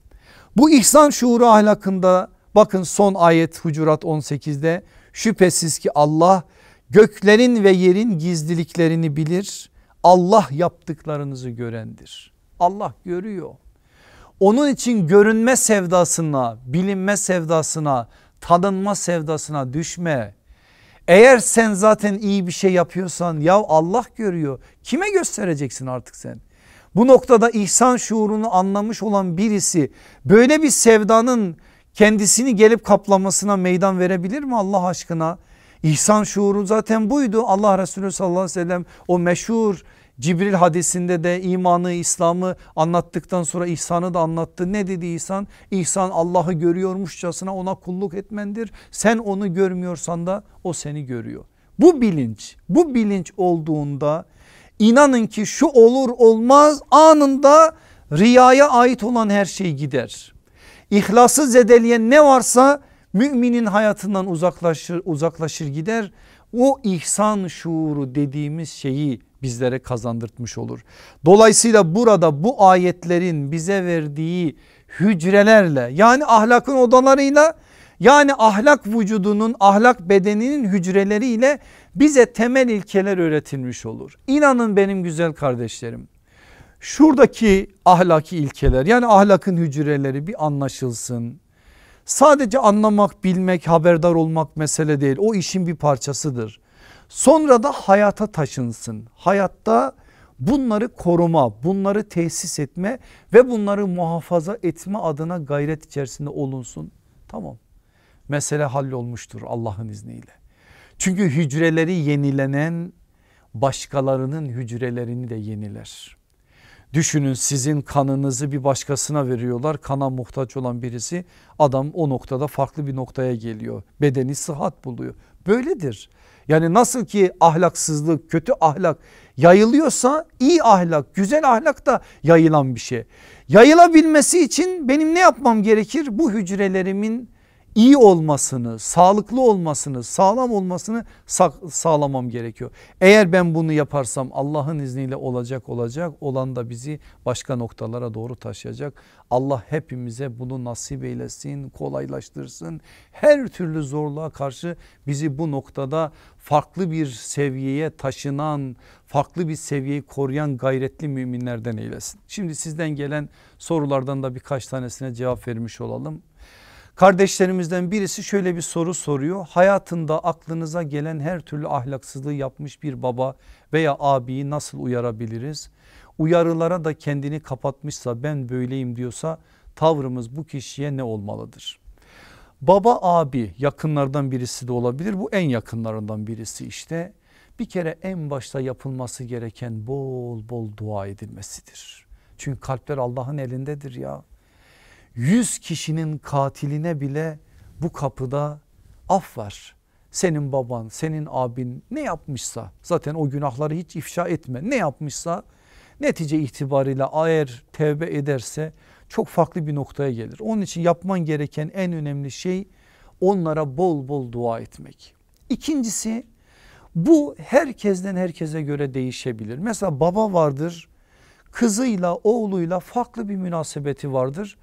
Bu ihsan şuuru ahlakında bakın son ayet Hucurat 18'de şüphesiz ki Allah göklerin ve yerin gizliliklerini bilir. Allah yaptıklarınızı görendir. Allah görüyor. Onun için görünme sevdasına, bilinme sevdasına, tanınma sevdasına düşme. Eğer sen zaten iyi bir şey yapıyorsan ya Allah görüyor. Kime göstereceksin artık sen? Bu noktada ihsan şuurunu anlamış olan birisi böyle bir sevdanın kendisini gelip kaplamasına meydan verebilir mi Allah aşkına? İhsan şuuru zaten buydu. Allah Resulü sallallahu aleyhi ve sellem o meşhur Cibril hadisinde de imanı İslam'ı anlattıktan sonra ihsanı da anlattı. Ne dedi İhsan? İhsan Allah'ı görüyormuşçasına ona kulluk etmendir. Sen onu görmüyorsan da o seni görüyor. Bu bilinç bu bilinç olduğunda inanın ki şu olur olmaz anında riyaya ait olan her şey gider. İhlası zedeleyen ne varsa müminin hayatından uzaklaşır, uzaklaşır gider. O ihsan şuuru dediğimiz şeyi bizlere kazandırtmış olur. Dolayısıyla burada bu ayetlerin bize verdiği hücrelerle yani ahlakın odalarıyla yani ahlak vücudunun ahlak bedeninin hücreleriyle bize temel ilkeler öğretilmiş olur. İnanın benim güzel kardeşlerim şuradaki ahlaki ilkeler yani ahlakın hücreleri bir anlaşılsın. Sadece anlamak bilmek haberdar olmak mesele değil o işin bir parçasıdır. Sonra da hayata taşınsın. Hayatta bunları koruma, bunları tesis etme ve bunları muhafaza etme adına gayret içerisinde olunsun. Tamam. Mesele hallolmuştur Allah'ın izniyle. Çünkü hücreleri yenilenen başkalarının hücrelerini de yeniler. Düşünün sizin kanınızı bir başkasına veriyorlar. Kana muhtaç olan birisi adam o noktada farklı bir noktaya geliyor. Bedeni sıhhat buluyor. Böyledir. Yani nasıl ki ahlaksızlık, kötü ahlak yayılıyorsa iyi ahlak, güzel ahlak da yayılan bir şey. Yayılabilmesi için benim ne yapmam gerekir? Bu hücrelerimin iyi olmasını, sağlıklı olmasını, sağlam olmasını sağlamam gerekiyor. Eğer ben bunu yaparsam Allah'ın izniyle olacak olacak olan da bizi başka noktalara doğru taşıyacak. Allah hepimize bunu nasip eylesin, kolaylaştırsın. Her türlü zorluğa karşı bizi bu noktada farklı bir seviyeye taşınan, farklı bir seviyeyi koruyan gayretli müminlerden eylesin. Şimdi sizden gelen sorulardan da birkaç tanesine cevap vermiş olalım. Kardeşlerimizden birisi şöyle bir soru soruyor. Hayatında aklınıza gelen her türlü ahlaksızlığı yapmış bir baba veya abiyi nasıl uyarabiliriz? Uyarılara da kendini kapatmışsa ben böyleyim diyorsa tavrımız bu kişiye ne olmalıdır? Baba abi yakınlardan birisi de olabilir bu en yakınlarından birisi işte. Bir kere en başta yapılması gereken bol bol dua edilmesidir. Çünkü kalpler Allah'ın elindedir ya. 100 kişinin katiline bile bu kapıda af var. Senin baban, senin abin ne yapmışsa zaten o günahları hiç ifşa etme. Ne yapmışsa netice itibariyle eğer tevbe ederse çok farklı bir noktaya gelir. Onun için yapman gereken en önemli şey onlara bol bol dua etmek. İkincisi bu herkesten herkese göre değişebilir. Mesela baba vardır kızıyla oğluyla farklı bir münasebeti vardır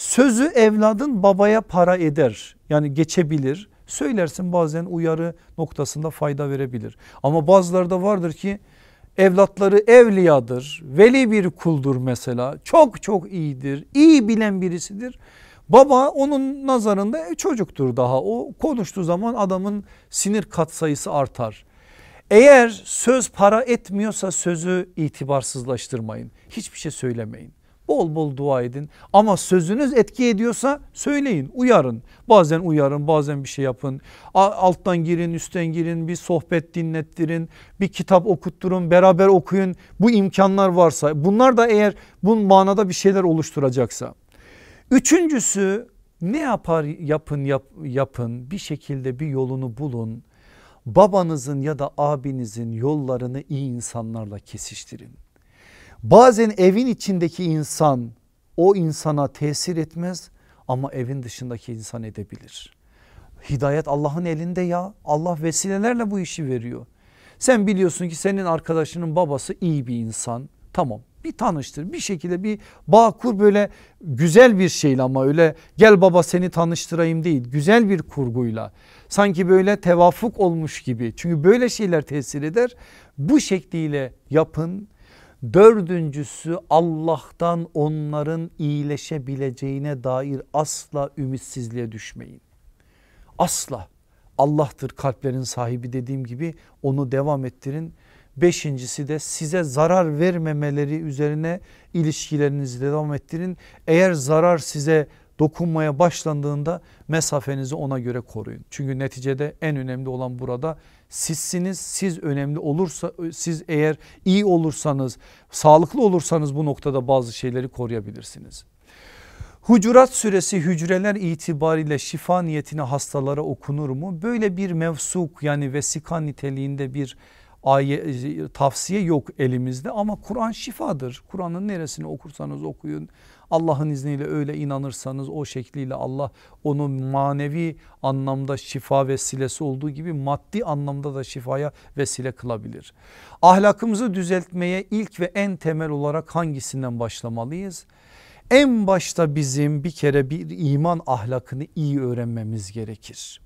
Sözü evladın babaya para eder yani geçebilir. Söylersin bazen uyarı noktasında fayda verebilir. Ama bazıları da vardır ki evlatları evliyadır. Veli bir kuldur mesela. Çok çok iyidir. iyi bilen birisidir. Baba onun nazarında e, çocuktur daha. O konuştuğu zaman adamın sinir katsayısı artar. Eğer söz para etmiyorsa sözü itibarsızlaştırmayın. Hiçbir şey söylemeyin. Bol bol dua edin ama sözünüz etki ediyorsa söyleyin uyarın. Bazen uyarın bazen bir şey yapın. Alttan girin üstten girin bir sohbet dinlettirin bir kitap okutturun beraber okuyun. Bu imkanlar varsa bunlar da eğer bu manada bir şeyler oluşturacaksa. Üçüncüsü ne yapar yapın yap, yapın bir şekilde bir yolunu bulun. Babanızın ya da abinizin yollarını iyi insanlarla kesiştirin. Bazen evin içindeki insan o insana tesir etmez ama evin dışındaki insan edebilir. Hidayet Allah'ın elinde ya Allah vesilelerle bu işi veriyor. Sen biliyorsun ki senin arkadaşının babası iyi bir insan tamam bir tanıştır bir şekilde bir bağ kur böyle güzel bir şeyle ama öyle gel baba seni tanıştırayım değil güzel bir kurguyla sanki böyle tevafuk olmuş gibi çünkü böyle şeyler tesir eder bu şekliyle yapın Dördüncüsü Allah'tan onların iyileşebileceğine dair asla ümitsizliğe düşmeyin. Asla Allah'tır kalplerin sahibi dediğim gibi onu devam ettirin. Beşincisi de size zarar vermemeleri üzerine ilişkilerinizi devam ettirin. Eğer zarar size dokunmaya başlandığında mesafenizi ona göre koruyun. Çünkü neticede en önemli olan burada sizsiniz. Siz önemli olursa siz eğer iyi olursanız sağlıklı olursanız bu noktada bazı şeyleri koruyabilirsiniz. Hucurat suresi hücreler itibariyle şifa niyetine hastalara okunur mu? Böyle bir mevsuk yani vesika niteliğinde bir aye, e, tavsiye yok elimizde ama Kur'an şifadır. Kur'an'ın neresini okursanız okuyun Allah'ın izniyle öyle inanırsanız o şekliyle Allah onu manevi anlamda şifa vesilesi olduğu gibi maddi anlamda da şifaya vesile kılabilir. Ahlakımızı düzeltmeye ilk ve en temel olarak hangisinden başlamalıyız? En başta bizim bir kere bir iman ahlakını iyi öğrenmemiz gerekir.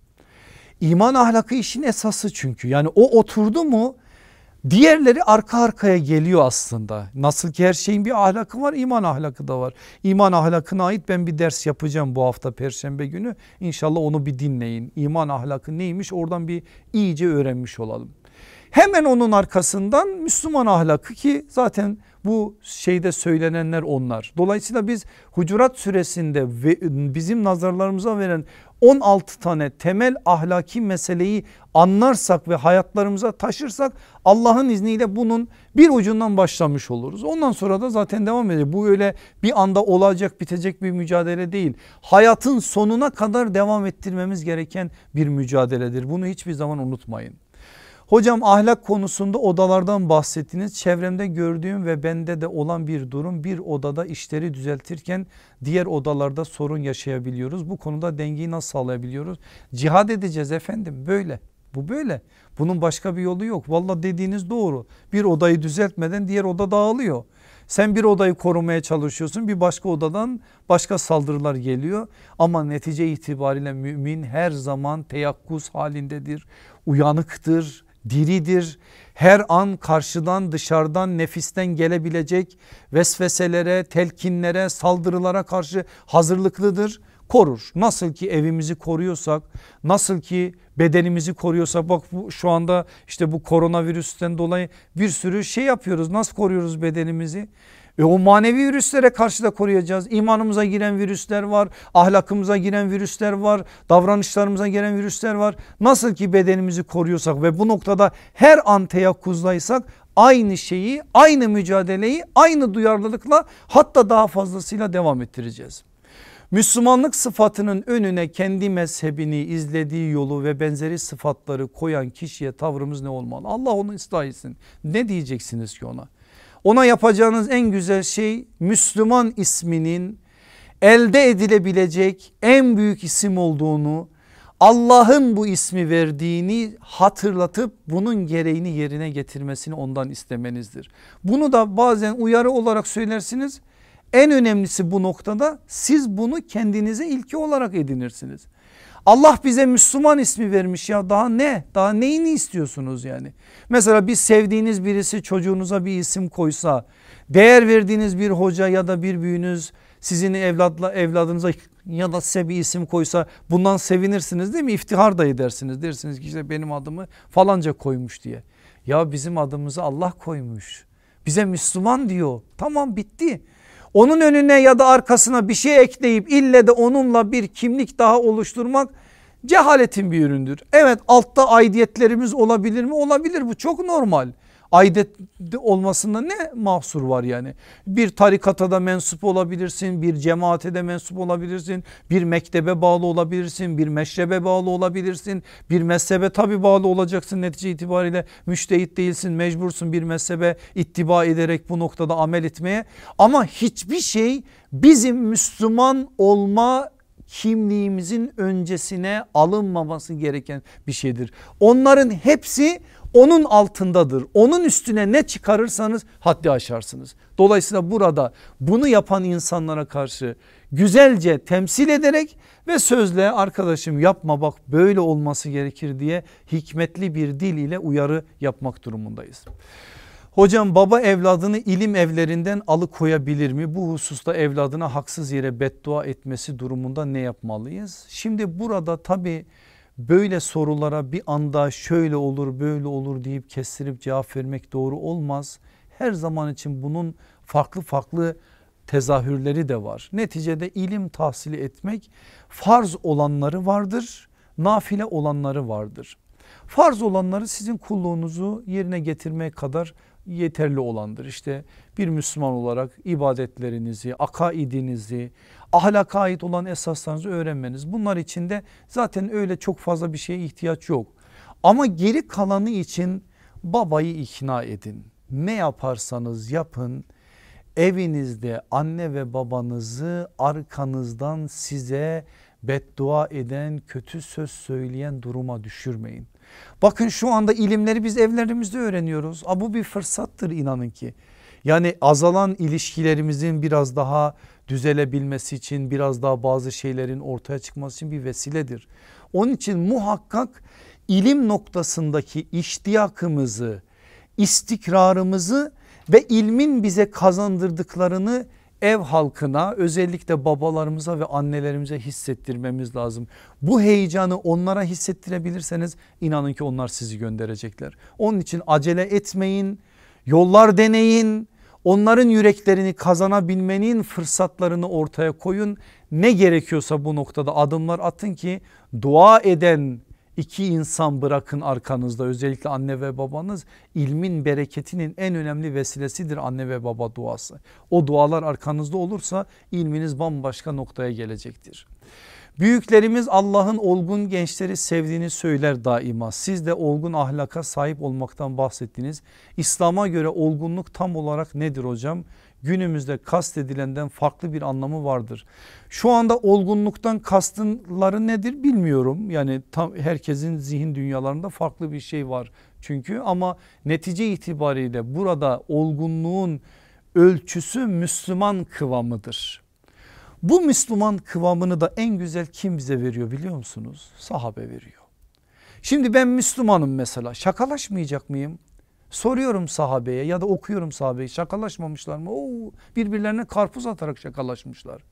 İman ahlakı işin esası çünkü yani o oturdu mu Diğerleri arka arkaya geliyor aslında. Nasıl ki her şeyin bir ahlakı var iman ahlakı da var. İman ahlakına ait ben bir ders yapacağım bu hafta perşembe günü. İnşallah onu bir dinleyin. İman ahlakı neymiş oradan bir iyice öğrenmiş olalım. Hemen onun arkasından Müslüman ahlakı ki zaten bu şeyde söylenenler onlar. Dolayısıyla biz Hucurat suresinde bizim nazarlarımıza veren 16 tane temel ahlaki meseleyi anlarsak ve hayatlarımıza taşırsak Allah'ın izniyle bunun bir ucundan başlamış oluruz. Ondan sonra da zaten devam edecek. Bu öyle bir anda olacak bitecek bir mücadele değil. Hayatın sonuna kadar devam ettirmemiz gereken bir mücadeledir. Bunu hiçbir zaman unutmayın. Hocam ahlak konusunda odalardan bahsettiniz. Çevremde gördüğüm ve bende de olan bir durum bir odada işleri düzeltirken diğer odalarda sorun yaşayabiliyoruz. Bu konuda dengeyi nasıl sağlayabiliyoruz? Cihad edeceğiz efendim böyle. Bu böyle. Bunun başka bir yolu yok. Valla dediğiniz doğru. Bir odayı düzeltmeden diğer oda dağılıyor. Sen bir odayı korumaya çalışıyorsun bir başka odadan başka saldırılar geliyor ama netice itibariyle mümin her zaman teyakkuz halindedir, uyanıktır, diridir. Her an karşıdan dışarıdan nefisten gelebilecek vesveselere, telkinlere, saldırılara karşı hazırlıklıdır. Korur. Nasıl ki evimizi koruyorsak, nasıl ki bedenimizi koruyorsak bak bu, şu anda işte bu koronavirüsten dolayı bir sürü şey yapıyoruz. Nasıl koruyoruz bedenimizi? E o manevi virüslere karşı da koruyacağız. İmanımıza giren virüsler var, ahlakımıza giren virüsler var, davranışlarımıza giren virüsler var. Nasıl ki bedenimizi koruyorsak ve bu noktada her an teyakkuzdaysak aynı şeyi, aynı mücadeleyi, aynı duyarlılıkla hatta daha fazlasıyla devam ettireceğiz. Müslümanlık sıfatının önüne kendi mezhebini, izlediği yolu ve benzeri sıfatları koyan kişiye tavrımız ne olmalı? Allah onu ıslah etsin. Ne diyeceksiniz ki ona? Ona yapacağınız en güzel şey Müslüman isminin elde edilebilecek en büyük isim olduğunu Allah'ın bu ismi verdiğini hatırlatıp bunun gereğini yerine getirmesini ondan istemenizdir. Bunu da bazen uyarı olarak söylersiniz. En önemlisi bu noktada siz bunu kendinize ilki olarak edinirsiniz. Allah bize Müslüman ismi vermiş ya daha ne daha neyini istiyorsunuz yani. Mesela bir sevdiğiniz birisi çocuğunuza bir isim koysa değer verdiğiniz bir hoca ya da bir büyünüz sizin evlatla evladınıza ya da size bir isim koysa bundan sevinirsiniz değil mi? iftihar da edersiniz dersiniz ki işte benim adımı falanca koymuş diye. Ya bizim adımızı Allah koymuş bize Müslüman diyor tamam bitti onun önüne ya da arkasına bir şey ekleyip ille de onunla bir kimlik daha oluşturmak cehaletin bir üründür. Evet altta aidiyetlerimiz olabilir mi? Olabilir bu çok normal aidet olmasında ne mahsur var yani? Bir tarikata da mensup olabilirsin, bir cemaate de mensup olabilirsin, bir mektebe bağlı olabilirsin, bir meşrebe bağlı olabilirsin, bir mezhebe tabi bağlı olacaksın netice itibariyle müştehit değilsin, mecbursun bir mezhebe ittiba ederek bu noktada amel etmeye. Ama hiçbir şey bizim Müslüman olma kimliğimizin öncesine alınmaması gereken bir şeydir. Onların hepsi onun altındadır. Onun üstüne ne çıkarırsanız haddi aşarsınız. Dolayısıyla burada bunu yapan insanlara karşı güzelce temsil ederek ve sözle arkadaşım yapma bak böyle olması gerekir diye hikmetli bir dil ile uyarı yapmak durumundayız. Hocam baba evladını ilim evlerinden alıkoyabilir mi? Bu hususta evladına haksız yere beddua etmesi durumunda ne yapmalıyız? Şimdi burada tabii böyle sorulara bir anda şöyle olur böyle olur deyip kestirip cevap vermek doğru olmaz. Her zaman için bunun farklı farklı tezahürleri de var. Neticede ilim tahsili etmek farz olanları vardır, nafile olanları vardır. Farz olanları sizin kulluğunuzu yerine getirmeye kadar yeterli olandır. İşte bir Müslüman olarak ibadetlerinizi, akaidinizi, ahlaka ait olan esaslarınızı öğrenmeniz. Bunlar için de zaten öyle çok fazla bir şeye ihtiyaç yok. Ama geri kalanı için babayı ikna edin. Ne yaparsanız yapın evinizde anne ve babanızı arkanızdan size beddua eden kötü söz söyleyen duruma düşürmeyin. Bakın şu anda ilimleri biz evlerimizde öğreniyoruz. A, bu bir fırsattır inanın ki. Yani azalan ilişkilerimizin biraz daha düzelebilmesi için biraz daha bazı şeylerin ortaya çıkması için bir vesiledir. Onun için muhakkak ilim noktasındaki iştiyakımızı, istikrarımızı ve ilmin bize kazandırdıklarını ev halkına özellikle babalarımıza ve annelerimize hissettirmemiz lazım. Bu heyecanı onlara hissettirebilirseniz inanın ki onlar sizi gönderecekler. Onun için acele etmeyin, yollar deneyin, Onların yüreklerini kazanabilmenin fırsatlarını ortaya koyun. Ne gerekiyorsa bu noktada adımlar atın ki dua eden iki insan bırakın arkanızda özellikle anne ve babanız ilmin bereketinin en önemli vesilesidir anne ve baba duası. O dualar arkanızda olursa ilminiz bambaşka noktaya gelecektir. Büyüklerimiz Allah'ın olgun gençleri sevdiğini söyler daima. Siz de olgun ahlaka sahip olmaktan bahsettiniz. İslam'a göre olgunluk tam olarak nedir hocam? Günümüzde kastedilenden farklı bir anlamı vardır. Şu anda olgunluktan kastınları nedir bilmiyorum. Yani tam herkesin zihin dünyalarında farklı bir şey var çünkü ama netice itibariyle burada olgunluğun ölçüsü Müslüman kıvamıdır. Bu Müslüman kıvamını da en güzel kim bize veriyor biliyor musunuz? Sahabe veriyor. Şimdi ben Müslümanım mesela şakalaşmayacak mıyım? Soruyorum sahabeye ya da okuyorum sahabeyi şakalaşmamışlar mı? Oo, birbirlerine karpuz atarak şakalaşmışlar.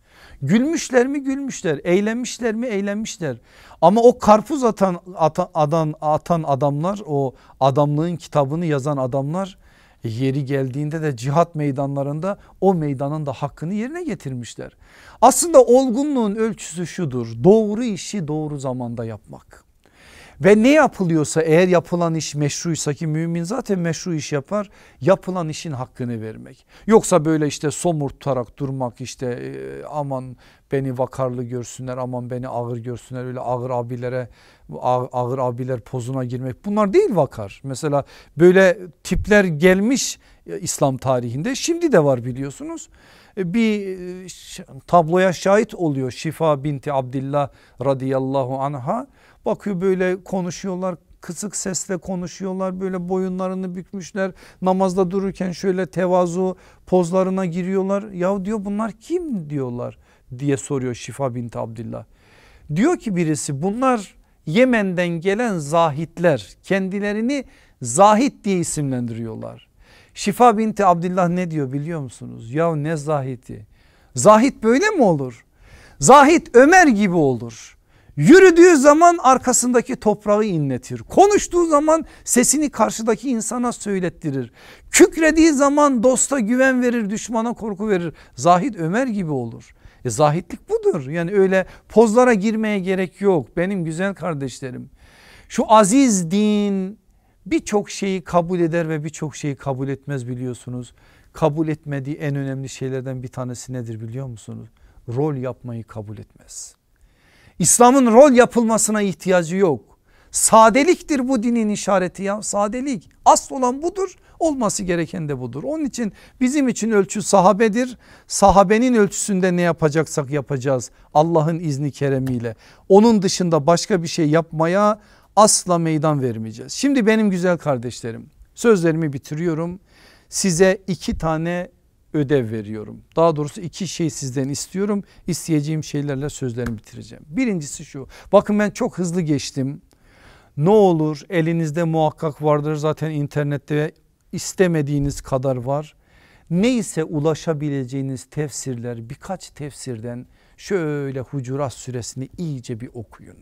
Gülmüşler mi gülmüşler, eğlenmişler mi eğlenmişler. Ama o karpuz atan, ata, adan, atan adamlar o adamlığın kitabını yazan adamlar Yeri geldiğinde de cihat meydanlarında o meydanın da hakkını yerine getirmişler. Aslında olgunluğun ölçüsü şudur. Doğru işi doğru zamanda yapmak. Ve ne yapılıyorsa eğer yapılan iş meşruysa ki mümin zaten meşru iş yapar yapılan işin hakkını vermek. Yoksa böyle işte somurtarak durmak işte e, aman beni vakarlı görsünler aman beni ağır görsünler öyle ağır abilere ağır abiler pozuna girmek bunlar değil vakar. Mesela böyle tipler gelmiş e, İslam tarihinde şimdi de var biliyorsunuz e, bir tabloya şahit oluyor Şifa binti Abdullah radıyallahu anha Bakıyor böyle konuşuyorlar kısık sesle konuşuyorlar böyle boyunlarını bükmüşler namazda dururken şöyle tevazu pozlarına giriyorlar ya diyor bunlar kim diyorlar diye soruyor Şifa binti Abdullah. diyor ki birisi bunlar Yemen'den gelen zahitler kendilerini zahit diye isimlendiriyorlar Şifa binti Abdullah ne diyor biliyor musunuz ya ne zahiti zahit böyle mi olur zahit Ömer gibi olur Yürüdüğü zaman arkasındaki toprağı inletir. Konuştuğu zaman sesini karşıdaki insana söylettirir. Kükrediği zaman dosta güven verir, düşmana korku verir. Zahid Ömer gibi olur. E zahitlik budur. Yani öyle pozlara girmeye gerek yok benim güzel kardeşlerim. Şu aziz din birçok şeyi kabul eder ve birçok şeyi kabul etmez biliyorsunuz. Kabul etmediği en önemli şeylerden bir tanesi nedir biliyor musunuz? Rol yapmayı kabul etmez. İslam'ın rol yapılmasına ihtiyacı yok. Sadeliktir bu dinin işareti ya sadelik. Asıl olan budur olması gereken de budur. Onun için bizim için ölçü sahabedir. Sahabenin ölçüsünde ne yapacaksak yapacağız Allah'ın izni keremiyle. Onun dışında başka bir şey yapmaya asla meydan vermeyeceğiz. Şimdi benim güzel kardeşlerim sözlerimi bitiriyorum. Size iki tane ödev veriyorum. Daha doğrusu iki şey sizden istiyorum. İsteyeceğim şeylerle sözlerimi bitireceğim. Birincisi şu. Bakın ben çok hızlı geçtim. Ne olur elinizde muhakkak vardır zaten internette istemediğiniz kadar var. Neyse ulaşabileceğiniz tefsirler birkaç tefsirden şöyle Hucurat suresini iyice bir okuyun.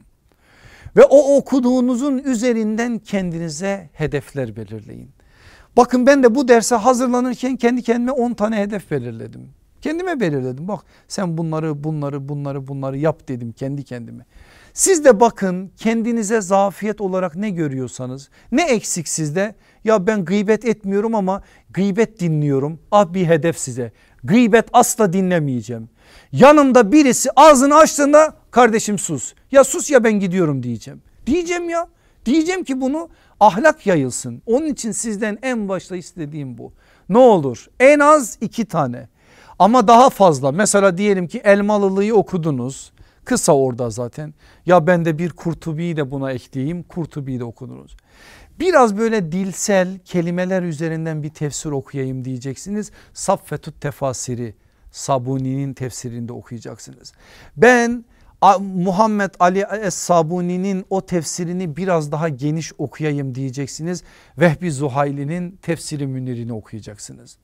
Ve o okuduğunuzun üzerinden kendinize hedefler belirleyin. Bakın ben de bu derse hazırlanırken kendi kendime 10 tane hedef belirledim. Kendime belirledim bak sen bunları bunları bunları bunları yap dedim kendi kendime. Siz de bakın kendinize zafiyet olarak ne görüyorsanız ne eksik sizde ya ben gıybet etmiyorum ama gıybet dinliyorum ah bir hedef size gıybet asla dinlemeyeceğim. Yanımda birisi ağzını açtığında kardeşim sus ya sus ya ben gidiyorum diyeceğim diyeceğim ya diyeceğim ki bunu ahlak yayılsın. Onun için sizden en başta istediğim bu. Ne olur en az iki tane ama daha fazla mesela diyelim ki elmalılığı okudunuz kısa orada zaten ya ben de bir Kurtubi'yi de buna ekleyeyim Kurtubi'yi de okudunuz. Biraz böyle dilsel kelimeler üzerinden bir tefsir okuyayım diyeceksiniz. Saffetut tefasiri Sabuni'nin tefsirinde okuyacaksınız. Ben Muhammed Ali Es-Sabuni'nin o tefsirini biraz daha geniş okuyayım diyeceksiniz. Vehbi Zuhayli'nin tefsiri Münir'ini okuyacaksınız.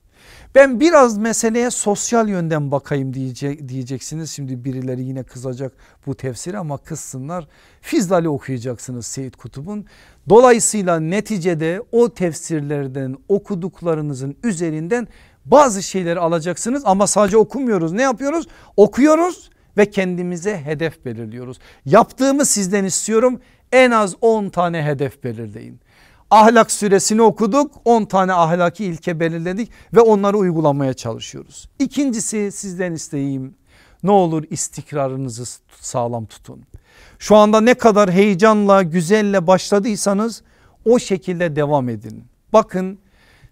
Ben biraz meseleye sosyal yönden bakayım diyeceksiniz. Şimdi birileri yine kızacak bu tefsiri ama kızsınlar. Fizdali okuyacaksınız Seyit Kutub'un. Dolayısıyla neticede o tefsirlerden okuduklarınızın üzerinden bazı şeyleri alacaksınız ama sadece okumuyoruz. Ne yapıyoruz? Okuyoruz ve kendimize hedef belirliyoruz. Yaptığımı sizden istiyorum en az 10 tane hedef belirleyin. Ahlak süresini okuduk 10 tane ahlaki ilke belirledik ve onları uygulamaya çalışıyoruz. İkincisi sizden isteyeyim ne olur istikrarınızı sağlam tutun. Şu anda ne kadar heyecanla güzelle başladıysanız o şekilde devam edin. Bakın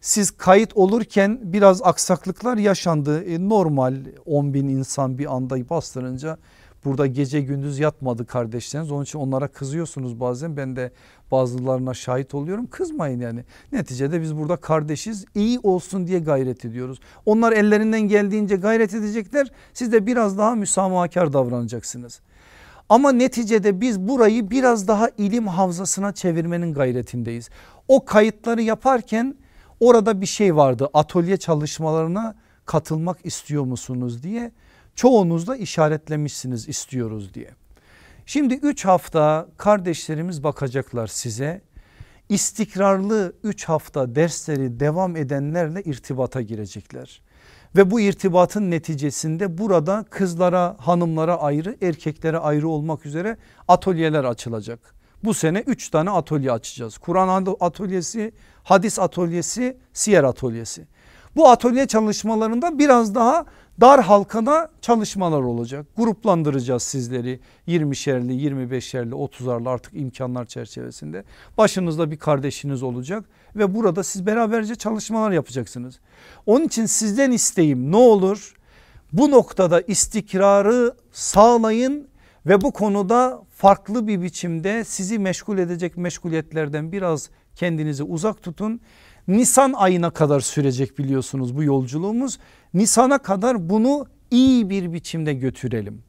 siz kayıt olurken biraz aksaklıklar yaşandı. E, normal 10 bin insan bir anda bastırınca burada gece gündüz yatmadı kardeşleriniz. Onun için onlara kızıyorsunuz bazen ben de bazılarına şahit oluyorum kızmayın yani. Neticede biz burada kardeşiz iyi olsun diye gayret ediyoruz. Onlar ellerinden geldiğince gayret edecekler siz de biraz daha müsamahakar davranacaksınız. Ama neticede biz burayı biraz daha ilim havzasına çevirmenin gayretindeyiz. O kayıtları yaparken Orada bir şey vardı atölye çalışmalarına katılmak istiyor musunuz diye çoğunuz da işaretlemişsiniz istiyoruz diye. Şimdi 3 hafta kardeşlerimiz bakacaklar size istikrarlı 3 hafta dersleri devam edenlerle irtibata girecekler. Ve bu irtibatın neticesinde burada kızlara hanımlara ayrı erkeklere ayrı olmak üzere atölyeler açılacak bu sene 3 tane atölye açacağız. Kur'an atölyesi, hadis atölyesi, siyer atölyesi. Bu atölye çalışmalarında biraz daha dar halkana çalışmalar olacak. Gruplandıracağız sizleri 20'şerli, 25'erli, 30'arlı artık imkanlar çerçevesinde. Başınızda bir kardeşiniz olacak ve burada siz beraberce çalışmalar yapacaksınız. Onun için sizden isteğim ne olur bu noktada istikrarı sağlayın ve bu konuda farklı bir biçimde sizi meşgul edecek meşguliyetlerden biraz kendinizi uzak tutun. Nisan ayına kadar sürecek biliyorsunuz bu yolculuğumuz. Nisan'a kadar bunu iyi bir biçimde götürelim.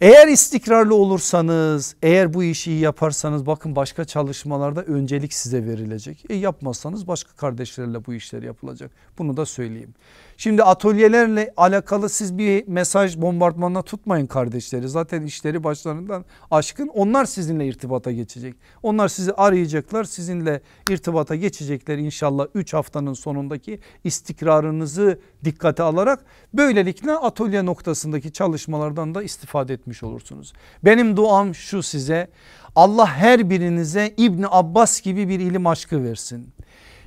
Eğer istikrarlı olursanız, eğer bu işi iyi yaparsanız bakın başka çalışmalarda öncelik size verilecek. E yapmazsanız başka kardeşlerle bu işler yapılacak. Bunu da söyleyeyim. Şimdi atölyelerle alakalı siz bir mesaj bombardmanına tutmayın kardeşleri. Zaten işleri başlarından aşkın onlar sizinle irtibata geçecek. Onlar sizi arayacaklar sizinle irtibata geçecekler inşallah 3 haftanın sonundaki istikrarınızı dikkate alarak böylelikle atölye noktasındaki çalışmalardan da istifade etmiş olursunuz. Benim duam şu size Allah her birinize İbni Abbas gibi bir ilim aşkı versin.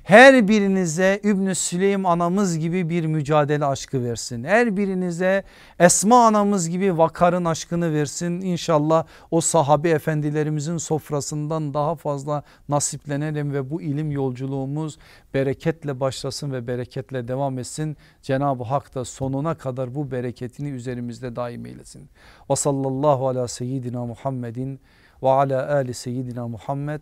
Her birinize İbn Süleym anamız gibi bir mücadele aşkı versin. Her birinize Esma anamız gibi vakarın aşkını versin. İnşallah o sahabe efendilerimizin sofrasından daha fazla nasiplenelim ve bu ilim yolculuğumuz bereketle başlasın ve bereketle devam etsin. Cenab-ı Hak da sonuna kadar bu bereketini üzerimizde daim eylesin. Ve sallallahu ala seyyidina Muhammedin ve ala ali seyyidina Muhammed